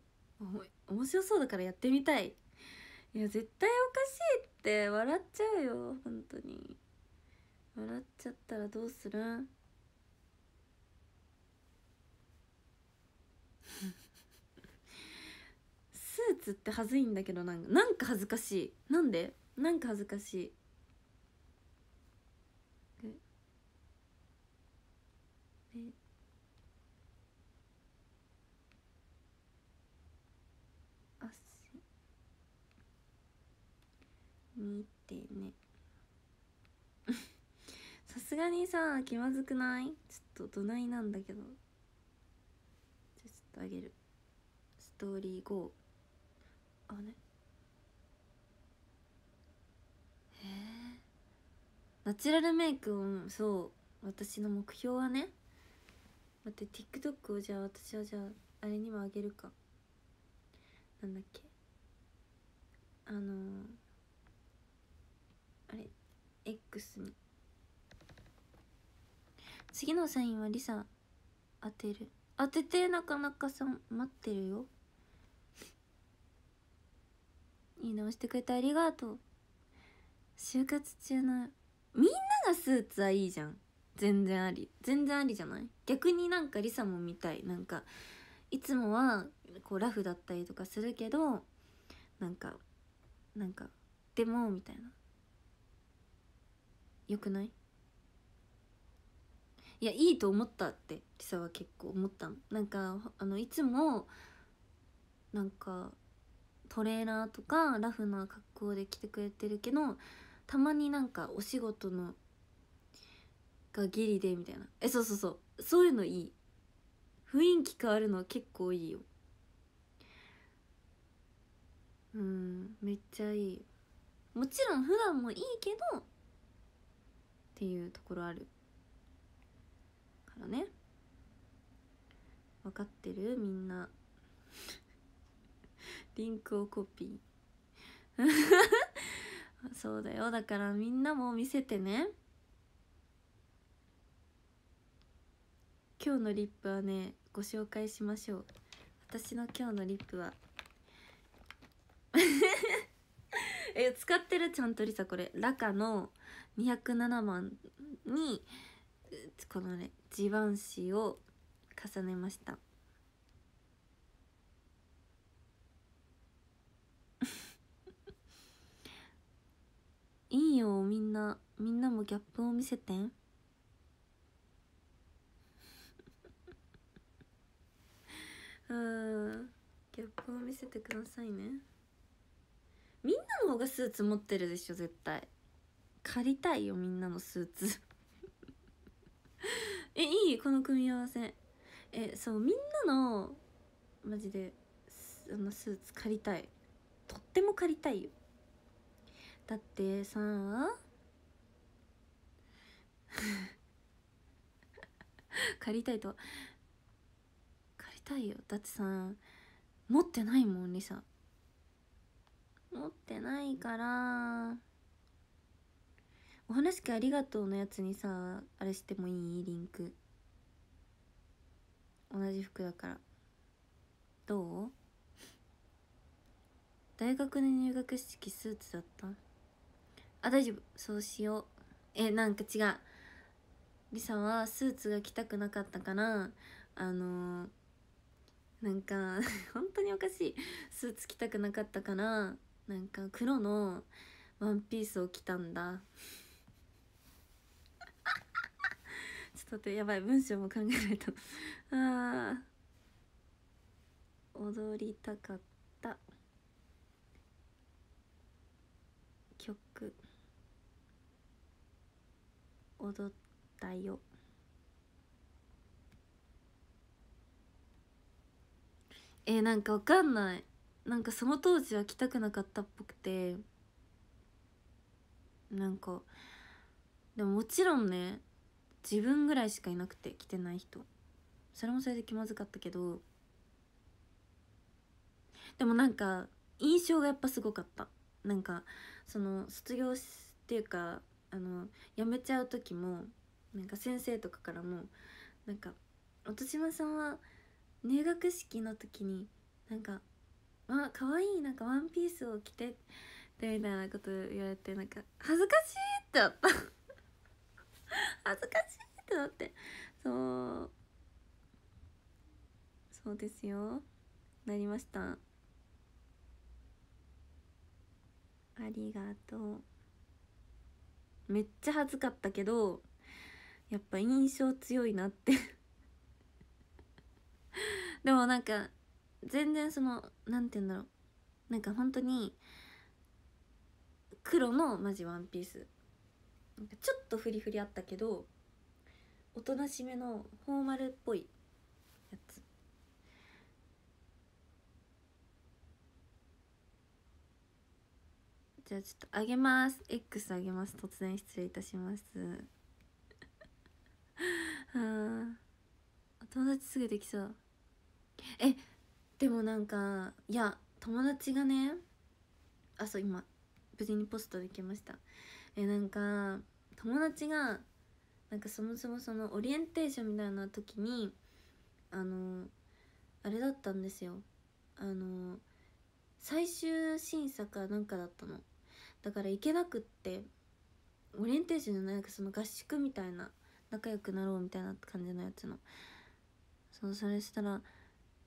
面白そうだからやってみたいいや絶対おかしいって笑っちゃうよ本当に笑っちゃったらどうするスーツって恥ずいんだけどなんかなんか恥ずかしいなんでなんか恥ずかしい見てねすがにさ気まずくないちょっとどないなんだけどちょっとあげるストーリー GO あれへえナチュラルメイクをそう私の目標はね待って TikTok をじゃあ私はじゃああれにもあげるかなんだっけあのー、あれ X に次のサインはリサ当てる当ててなかなかさ待ってるよいいの押してくれてありがとう就活中のみんながスーツはいいじゃん全然あり全然ありじゃない逆になんかリサも見たいなんかいつもはこうラフだったりとかするけどなんかなんかでもみたいなよくないいやいいと思ったってリサは結構思ったのなんかあのいつもなんかトレーラーとかラフな格好で来てくれてるけどたまになんかお仕事のがギリでみたいなえそうそうそうそういうのいい雰囲気変わるの結構いいようんめっちゃいいもちろん普段もいいけどっていうところあるのね分かってるみんな [laughs] リンクをコピー [laughs] そうだよだからみんなも見せてね今日のリップはねご紹介しましょう私の今日のリップは [laughs] え使ってるちゃんとりさこれラカの207万にこのね地盤紙を重ねました [laughs] いいよみんなみんなもギャップを見せて [laughs] んうんギャップを見せてくださいねみんなの方がスーツ持ってるでしょ絶対借りたいよみんなのスーツ [laughs] えいいこの組み合わせえそうみんなのマジであのスーツ借りたいとっても借りたいよだってさ [laughs] 借りたいと借りたいよだってさ持ってないもんリサ持ってないからお話し会ありがとうのやつにさあれしてもいいリンク同じ服だからどう大学の入学式スーツだったあ大丈夫そうしようえなんか違うリサはスーツが着たくなかったからあのー、なんか [laughs] 本当におかしいスーツ着たくなかったからなんか黒のワンピースを着たんださてやばい文章も考えないと [laughs] あ踊りたかった曲踊ったよえー、なんかわかんないなんかその当時は来たくなかったっぽくてなんかでももちろんね自分ぐらいしかいなくて着てない人それもそれで気まずかったけどでもなんか印象がやっぱすごかったなんかその卒業っていうかあの辞めちゃう時もなんか先生とかからもなんか「音島さんは入学式の時になんかあ可愛いなんかワンピースを着て」みたいなこと言われてなんか恥ずかしいってあった [laughs] 恥ずかしいってなってそうそうですよなりましたありがとうめっちゃ恥ずかったけどやっぱ印象強いなって [laughs] でもなんか全然その何て言うんだろうなんか本当に黒のマジワンピースなんかちょっとフリフリあったけどおとなしめのフォーマルっぽいやつじゃあちょっとあげます X あげます突然失礼いたします [laughs] あ友達すぐできそうえでもなんかいや友達がねあそう今無事にポストできましたえなんか友達がなんかそもそもそのオリエンテーションみたいな時にあのあれだったんですよあの最終審査かなんかだったのだから行けなくってオリエンテーションじゃないかその合宿みたいな仲良くなろうみたいな感じのやつのそうそれしたら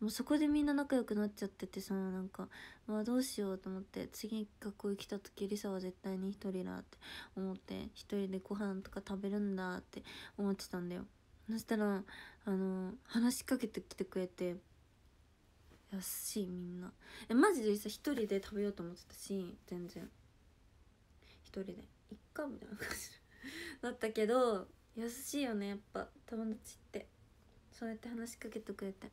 もうそこでみんな仲良くなっちゃっててさなんかあ、どうしようと思って次学校行来た時リサは絶対に一人だって思って一人でご飯とか食べるんだって思ってたんだよそしたらあの話しかけてきてくれて優しいみんなえマジでさ一人で食べようと思ってたし全然一人でいっかみたいな感じだったけど優しいよねやっぱ友達ってそうやって話しかけてくれて。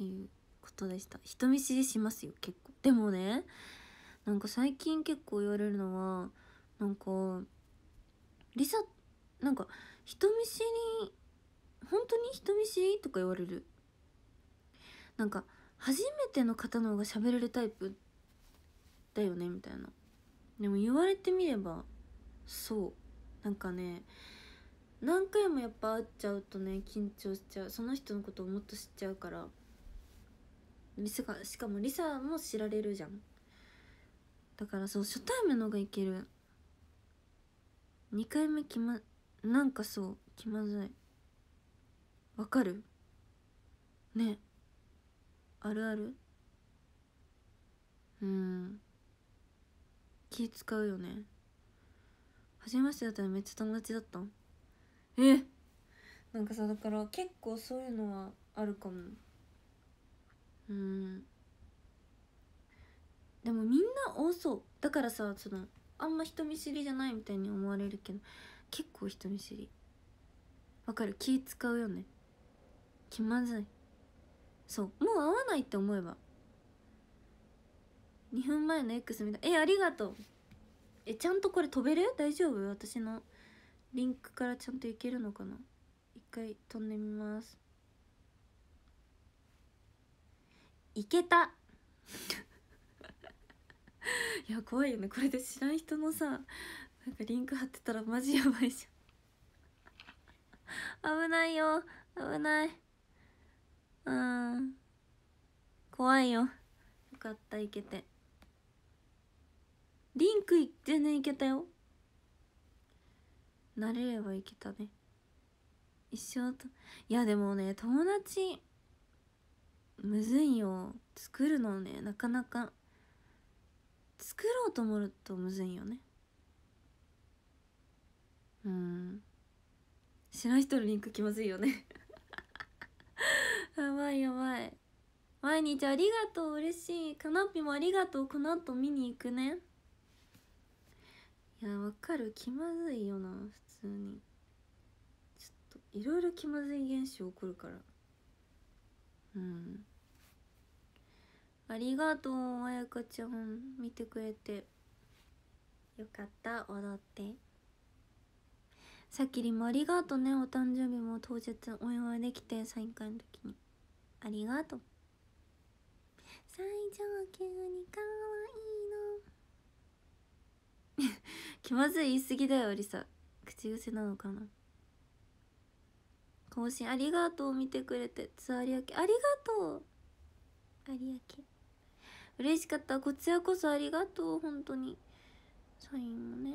ていうことでした人見知りしますよ結構でもねなんか最近結構言われるのはなんかリサなんか人見知り本当に人見知りとか言われるなんか初めての方の方が喋れるタイプだよねみたいなでも言われてみればそうなんかね何回もやっぱ会っちゃうとね緊張しちゃうその人のことをもっと知っちゃうからリサがしかもリサも知られるじゃんだからそう初対面の方がいける2回目きまなんかそう気まずいわかるねあるあるうん気使うよね初めましてだったらめっちゃ友達だったえなんかさだから結構そういうのはあるかもうんでもみんな多そうだからさそのあんま人見知りじゃないみたいに思われるけど結構人見知りわかる気使うよね気まずいそうもう会わないって思えば2分前の X みたいえありがとうえちゃんとこれ飛べる大丈夫私のリンクからちゃんといけるのかな一回飛んでみますいけた [laughs] いや怖いよねこれで知らん人のさなんかリンク貼ってたらマジやばいじゃん [laughs] 危ないよ危ないうん怖いよよかったいけてリンク全然いけたよ慣れればいけたね一生といやでもね友達むずいよ作るのねなかなか作ろうと思うとむずいよねうん知らん人のリンク気まずいよね [laughs] やばいやばい毎日ありがとう嬉しいかなッぴもありがとうこの後見に行くねいやわかる気まずいよな普通にちょっといろいろ気まずい現象起こるからうんありがとうあやかちゃん見てくれてよかった踊ってさっきりもありがとうねお誕生日も当日お祝いできてサイン会の時にありがとう最上級にかわいいの [laughs] 気まずい言い過ぎだよりさ口癖なのかな更新ありがとう見てくれてツアー有明ありがとう有明嬉しかったこちらこそありがとう本当にサインもね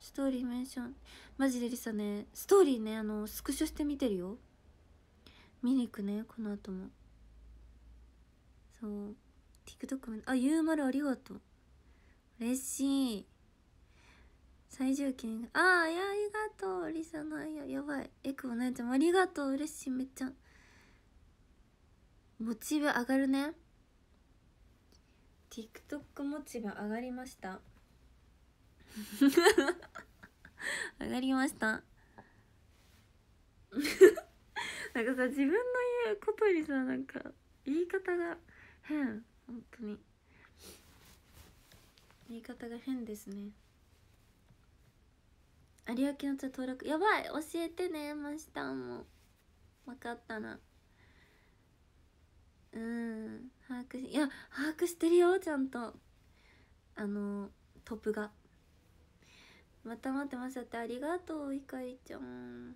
ストーリーメンションマジでリサねストーリーねあのスクショして見てるよ見に行くねこの後もそう TikTok もあゆうまるありがとう嬉しい最上級ああいやありがとうリサのいややばいエクボナやちゃんもありがとう嬉しいめっちゃモチベ上がるね TikTok 持ちが上がりました上がりました [laughs] なんかさ自分の言うことにさなんか言い方が変本当に言い方が変ですね有明の茶登録やばい教えてねましたも分かったなうん把握しいや把握してるよちゃんとあのトップがまた待ってましたってありがとうひかりちゃん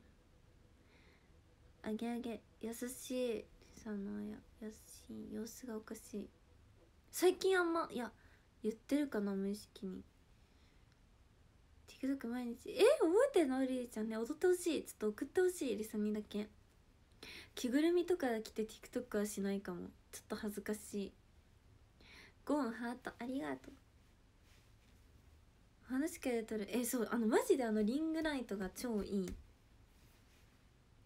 あげあげ優しいそのや優しい様子がおかしい最近あんまいや言ってるかな無意識に TikTok 毎日え覚えてるのりりちゃんね踊ってほしいちょっと送ってほしいりサにだけ着ぐるみとか着て TikTok はしないかもちょっと恥ずかしいゴンハートありがとう話しかけとるえそうあのマジであのリングライトが超いい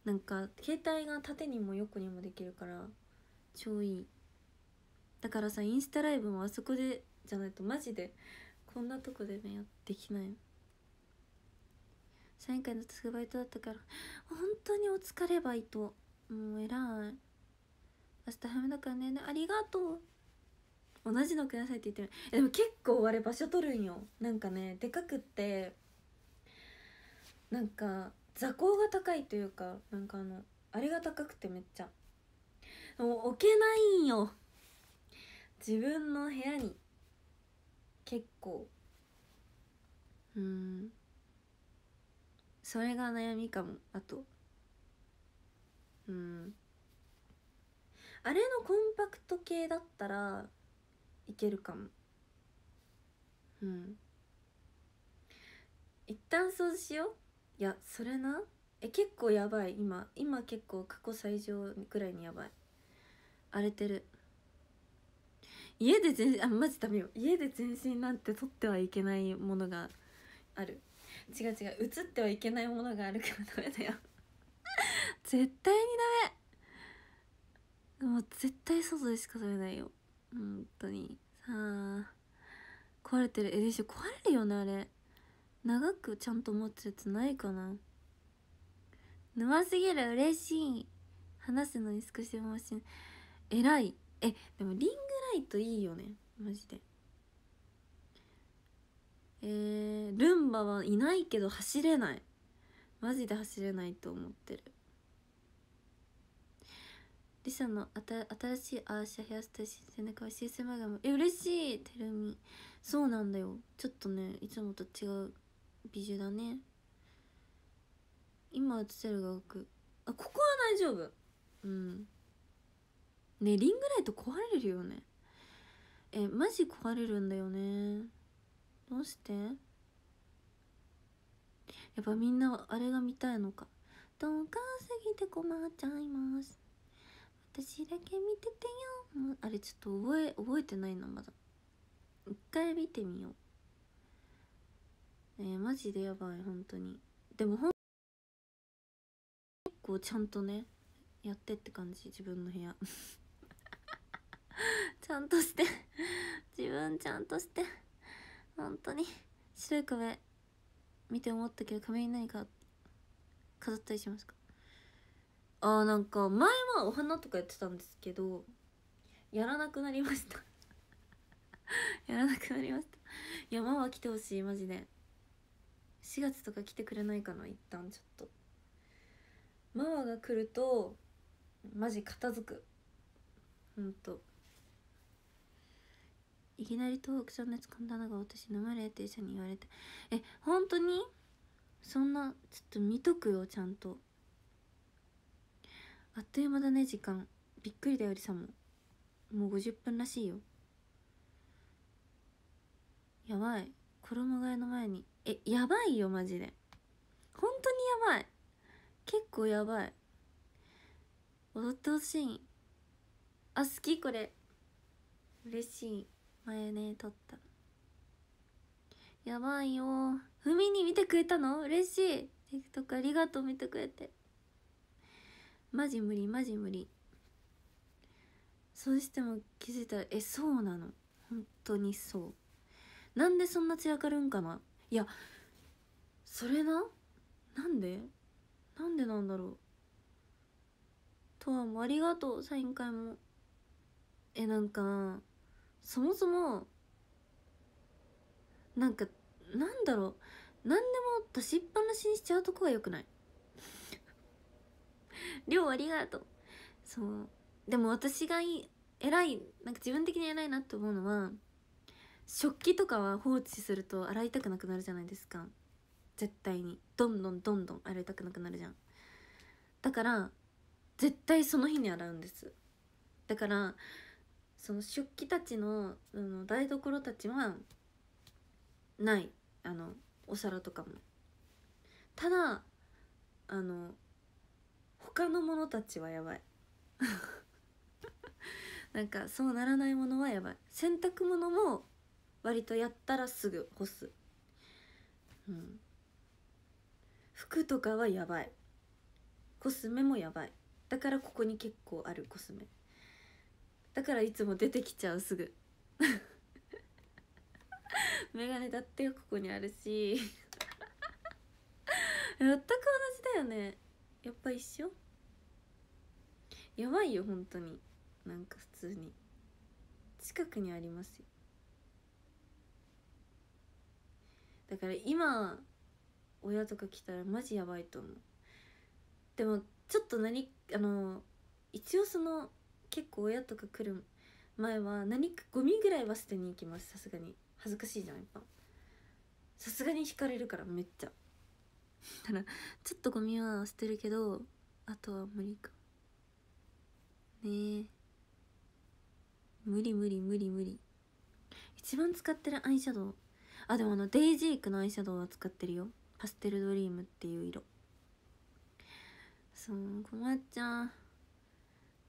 なんか携帯が縦にも横にもできるから超いいだからさインスタライブもあそこでじゃないとマジでこんなとこでねやきないサイン会のツくバイトだったから本当にお疲れバイトもう偉い明日早めだからねありがとう同じのくださいって言ってでも結構あれ場所取るんよなんかねでかくってなんか座高が高いというかなんかあのあれが高くてめっちゃもう置けないんよ自分の部屋に結構うんそれが悩みかもあとうんあれのコンパクト系だったらいけるかもうん一旦掃除しよういやそれなえ結構やばい今今結構過去最上ぐらいにやばい荒れてる家で全身あマジダメよ家で全身なんて取ってはいけないものがある違う違う映ってはいけないものがあるからダメだよ絶対にダメもう絶対外でしか食べないよ本当にさあ壊れてるえでしょ壊れるよねあれ長くちゃんと持つやつないかな沼すぎる嬉しい話すのに少しでもし偉いえでもリングライトいいよねマジでえー、ルンバはいないけど走れないマジで走れないと思ってるリサのあた新しいアーシャヘアスタイル新鮮な顔新鮮マガムえ嬉しいてるみそうなんだよちょっとねいつもと違う美女だね今映せるが奥あここは大丈夫うんねリングライト壊れるよねえマジ壊れるんだよねどうしてやっぱみんなあれが見たいのか「どうかすぎて困っちゃいます」私だけ見ててよあれちょっと覚え覚えてないのまだ一回見てみようえマジでやばい本当にでもほん結構ちゃんとねやってって感じ自分の部屋ちゃんとして自分ちゃんとして本当に白い壁見て思ったけど壁に何か飾ったりしますかあなんか前はお花とかやってたんですけどやらなくなりました [laughs] やらなくなりました山は来てほしいマジで4月とか来てくれないかな一旦ちょっとママが来るとマジ片付くほんといきなり東北さんのやつ噛んだのが私飲まれって医者に言われてえ本当にそんなちょっと見とくよちゃんとあっという間だね時間びっくりだよりさももう50分らしいよやばい衣替えの前にえやばいよマジで本当にやばい結構やばい踊ってほしいあ好きこれ嬉しい前ね撮ったやばいよふみに見てくれたの嬉しい TikTok ありがとう見てくれてマジ無理マジ無理そうしても気づいたらえそうなの本当にそうなんでそんな散らかるんかないやそれななんでなんでなんだろうとはもうありがとうサイン会もえなんかそもそもなんかなんだろう何でも出しっぱなしにしちゃうとこがよくない [laughs] 量ありがとうそうでも私がい偉いなんか自分的に偉いなと思うのは食器とかは放置すると洗いたくなくなるじゃないですか絶対にどんどんどんどん洗いたくなくなるじゃんだから絶対その日に洗うんですだからその食器たちのの台所たちはないあのお皿とかもただあの他の者たちはやばい [laughs] なんかそうならないものはやばい洗濯物も割とやったらすぐ干すうん服とかはやばいコスメもやばいだからここに結構あるコスメだからいつも出てきちゃうすぐ [laughs] メガネだってここにあるし [laughs] 全く同じだよねやっぱ一緒やばいよ本当になんか普通に近くにありますよだから今親とか来たらマジやばいと思うでもちょっと何あの一応その結構親とか来る前は何かゴミぐらいは捨てに行きますさすがに恥ずかしいじゃんやっぱさすがに引かれるからめっちゃだからちょっとゴミは捨てるけどあとは無理かね無理無理無理無理一番使ってるアイシャドウあでもあのデイジークのアイシャドウは使ってるよパステルドリームっていう色そう困っちゃう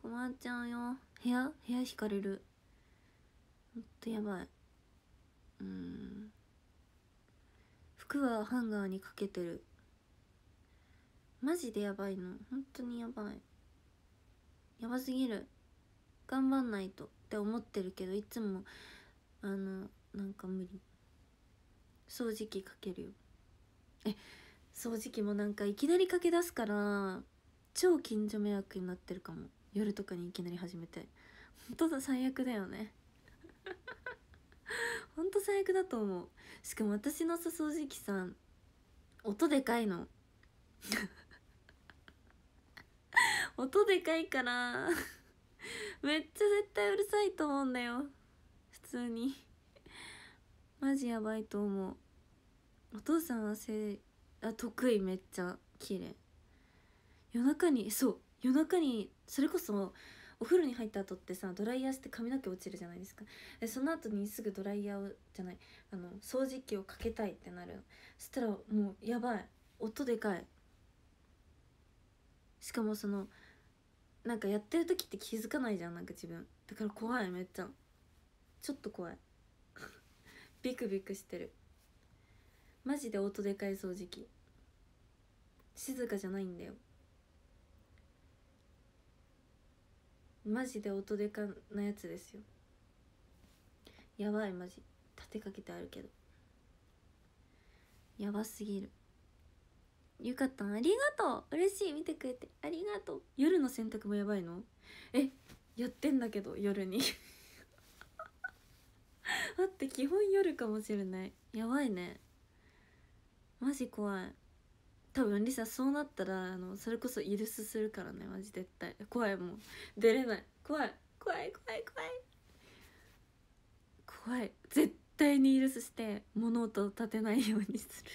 困っちゃうよ部屋部屋引かれるほんとやばいうん服はハンガーにかけてるマジでやばいの本当にやばいやばすぎる頑張んないとって思ってるけどいつもあのなんか無理掃除機かけるよえ掃除機もなんかいきなりかけ出すから超近所迷惑になってるかも夜とかにいきなり始めてほんとだ最悪だよねほんと最悪だと思うしかも私のさ掃除機さ音でかいの音でかいから [laughs] めっちゃ絶対うるさいと思うんだよ普通にマジやばいと思うお父さんはせあ得意めっちゃ綺麗夜中にそう夜中にそれこそお風呂に入った後ってさドライヤーして髪の毛落ちるじゃないですかでその後にすぐドライヤーをじゃないあの掃除機をかけたいってなるそしたらもうやばい音でかいしかもそのなんかやってる時って気づかないじゃんなんか自分だから怖いめっちゃちょっと怖い [laughs] ビクビクしてるマジで音でかい掃除機静かじゃないんだよマジで音でかなやつですよやばいマジ立てかけてあるけどやばすぎるゆかたんありがとう嬉しい見てくれてありがとう夜の洗濯もやばいのえやってんだけど夜に [laughs] 待って基本夜かもしれないやばいねマジ怖い多分リサそうなったらあのそれこそ許すするからねマジ絶対怖いもう出れない怖い怖い怖い怖い怖い絶対に許すして物音立てないようにする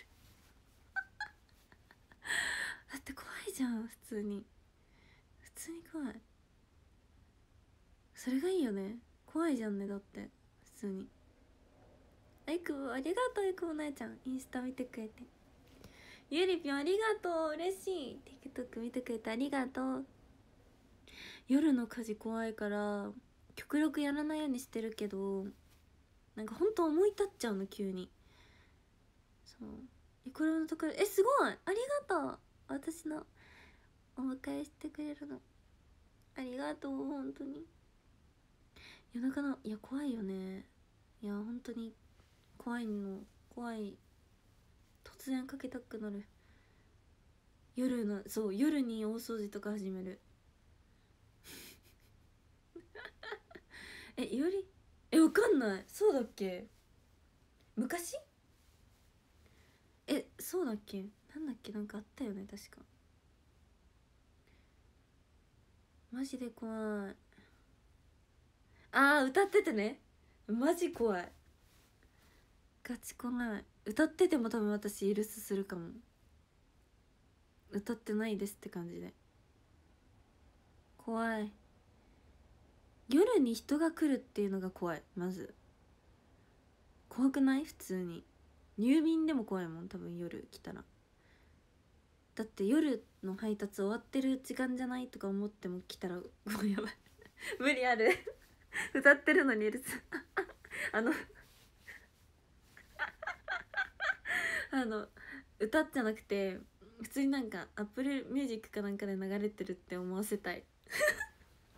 [laughs] だって怖いじゃん普通に普通に怖いそれがいいよね怖いじゃんねだって普通にあいくぼありがとうあいくぼなえちゃんインスタ見てくれてゆりぴょんありがとう嬉しい TikTok 見てくれてありがとう夜の家事怖いから極力やらないようにしてるけどなんかほんと思い立っちゃうの急にそうミコのところえすごいありがとう私のお迎えしてくれるのありがとう本当に夜中のいや怖いよねいや本当に怖いの怖い突然かけたくなる夜のそう夜に大掃除とか始める [laughs] えよりえわかんないそうだっけ昔えそうだっけなんだっけなんかあったよね確かマジで怖いあー歌っててねマジ怖いガチ怖い歌ってても多分私許すするかも歌ってないですって感じで怖い夜に人が来るっていうのが怖いまず怖くない普通に入眠でも怖いもん多分夜来たらだって夜の配達終わってる時間じゃないとか思っても来たらもうやばい [laughs] 無理ある歌ってるのに [laughs] あのあの歌じゃなくて普通になんかアップルミュージックかなんかで流れてるって思わせたい [laughs]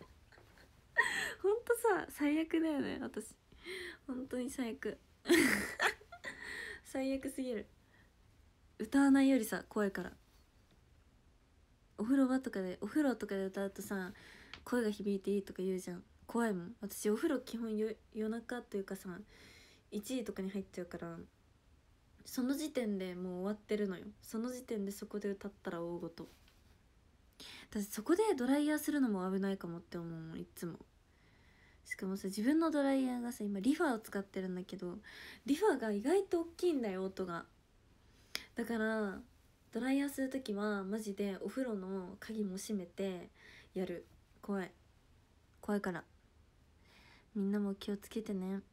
ほんとさ最悪だよね私本当に最悪最悪すぎる歌わないよりさ怖いからお風呂場とかでお風呂とかで歌うとさ声が響いていいとか言うじゃん怖いもん私お風呂基本夜中というかさ1時とかに入っちゃうからその時点でもう終わってるのよその時点でそこで歌ったら大ごと私そこでドライヤーするのも危ないかもって思うもんいつもしかもさ自分のドライヤーがさ今リファを使ってるんだけどリファが意外と大きいんだよ音がだからドライヤーする時はマジでお風呂の鍵も閉めてやる怖い怖いからみんなも気をつけてね [laughs]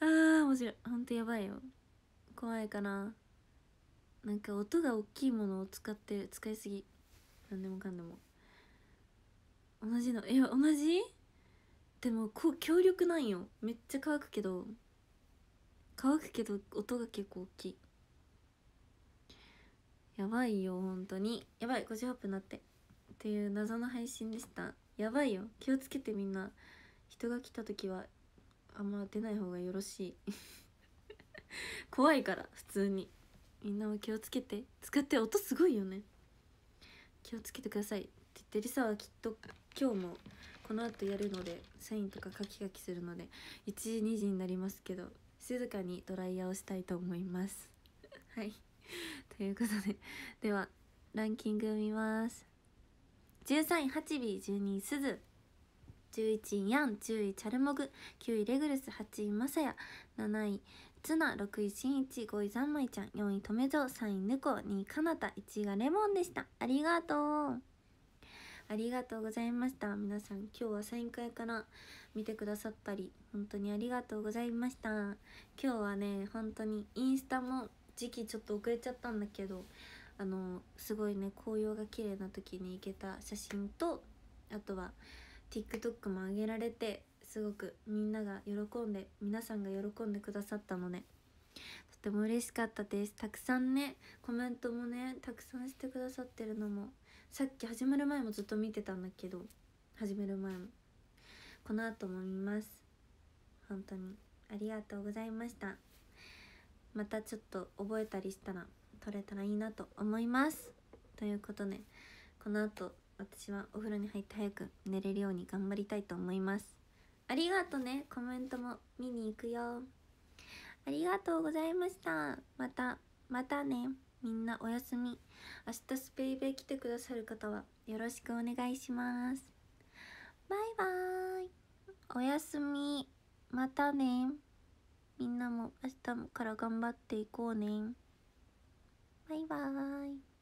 ああ面白いほんとやばいよ怖いからなんか音が大きいものを使って使いすぎ何でもかんでも同じのえ同じでもこう強力なんよめっちゃ乾くけど乾くけど音が結構大きいやばいよ本当にやばい58分なってっていう謎の配信でしたやばいよ気をつけてみんな人が来た時はあんま出ない方がよろしい [laughs] 怖いから普通にみんなも気をつけて使って音すごいよね気をつけてください」って言ってりさはきっと今日もこの後やるのでサインとかカキカキするので1時2時になりますけど静かにドライヤーをしたいと思います [laughs] はいということでではランキング見ます13位8尾12位すず11位ヤン10位チャルモグ9位レグルス8位マサヤ7位綱6位新一5位三枚ちゃん4位とめぞ3位ぬこ2位かなた1位がレモンでしたありがとうありがとうございました皆さん今日はサイン会から見てくださったり本当にありがとうございました今日はね本当にインスタも時期ちょっと遅れちゃったんだけどあのすごいね紅葉が綺麗な時に行けた写真とあとは TikTok も上げられてすごくみんなが喜んで皆さんが喜んでくださったので、ね、とても嬉しかったですたくさんねコメントもねたくさんしてくださってるのもさっき始める前もずっと見てたんだけど始める前もこの後も見ます本当にありがとうございましたまたちょっと覚えたりしたら撮れたらいいなと思いますということでこの後私はお風呂に入って早く寝れるように頑張りたいと思いますありがとねコメントも見に行くよありがとうございましたまたまたねみんなおやすみ明日スペイベ来てくださる方はよろしくお願いしますバイバーイおやすみまたねみんなも明日から頑張っていこうねバイバーイ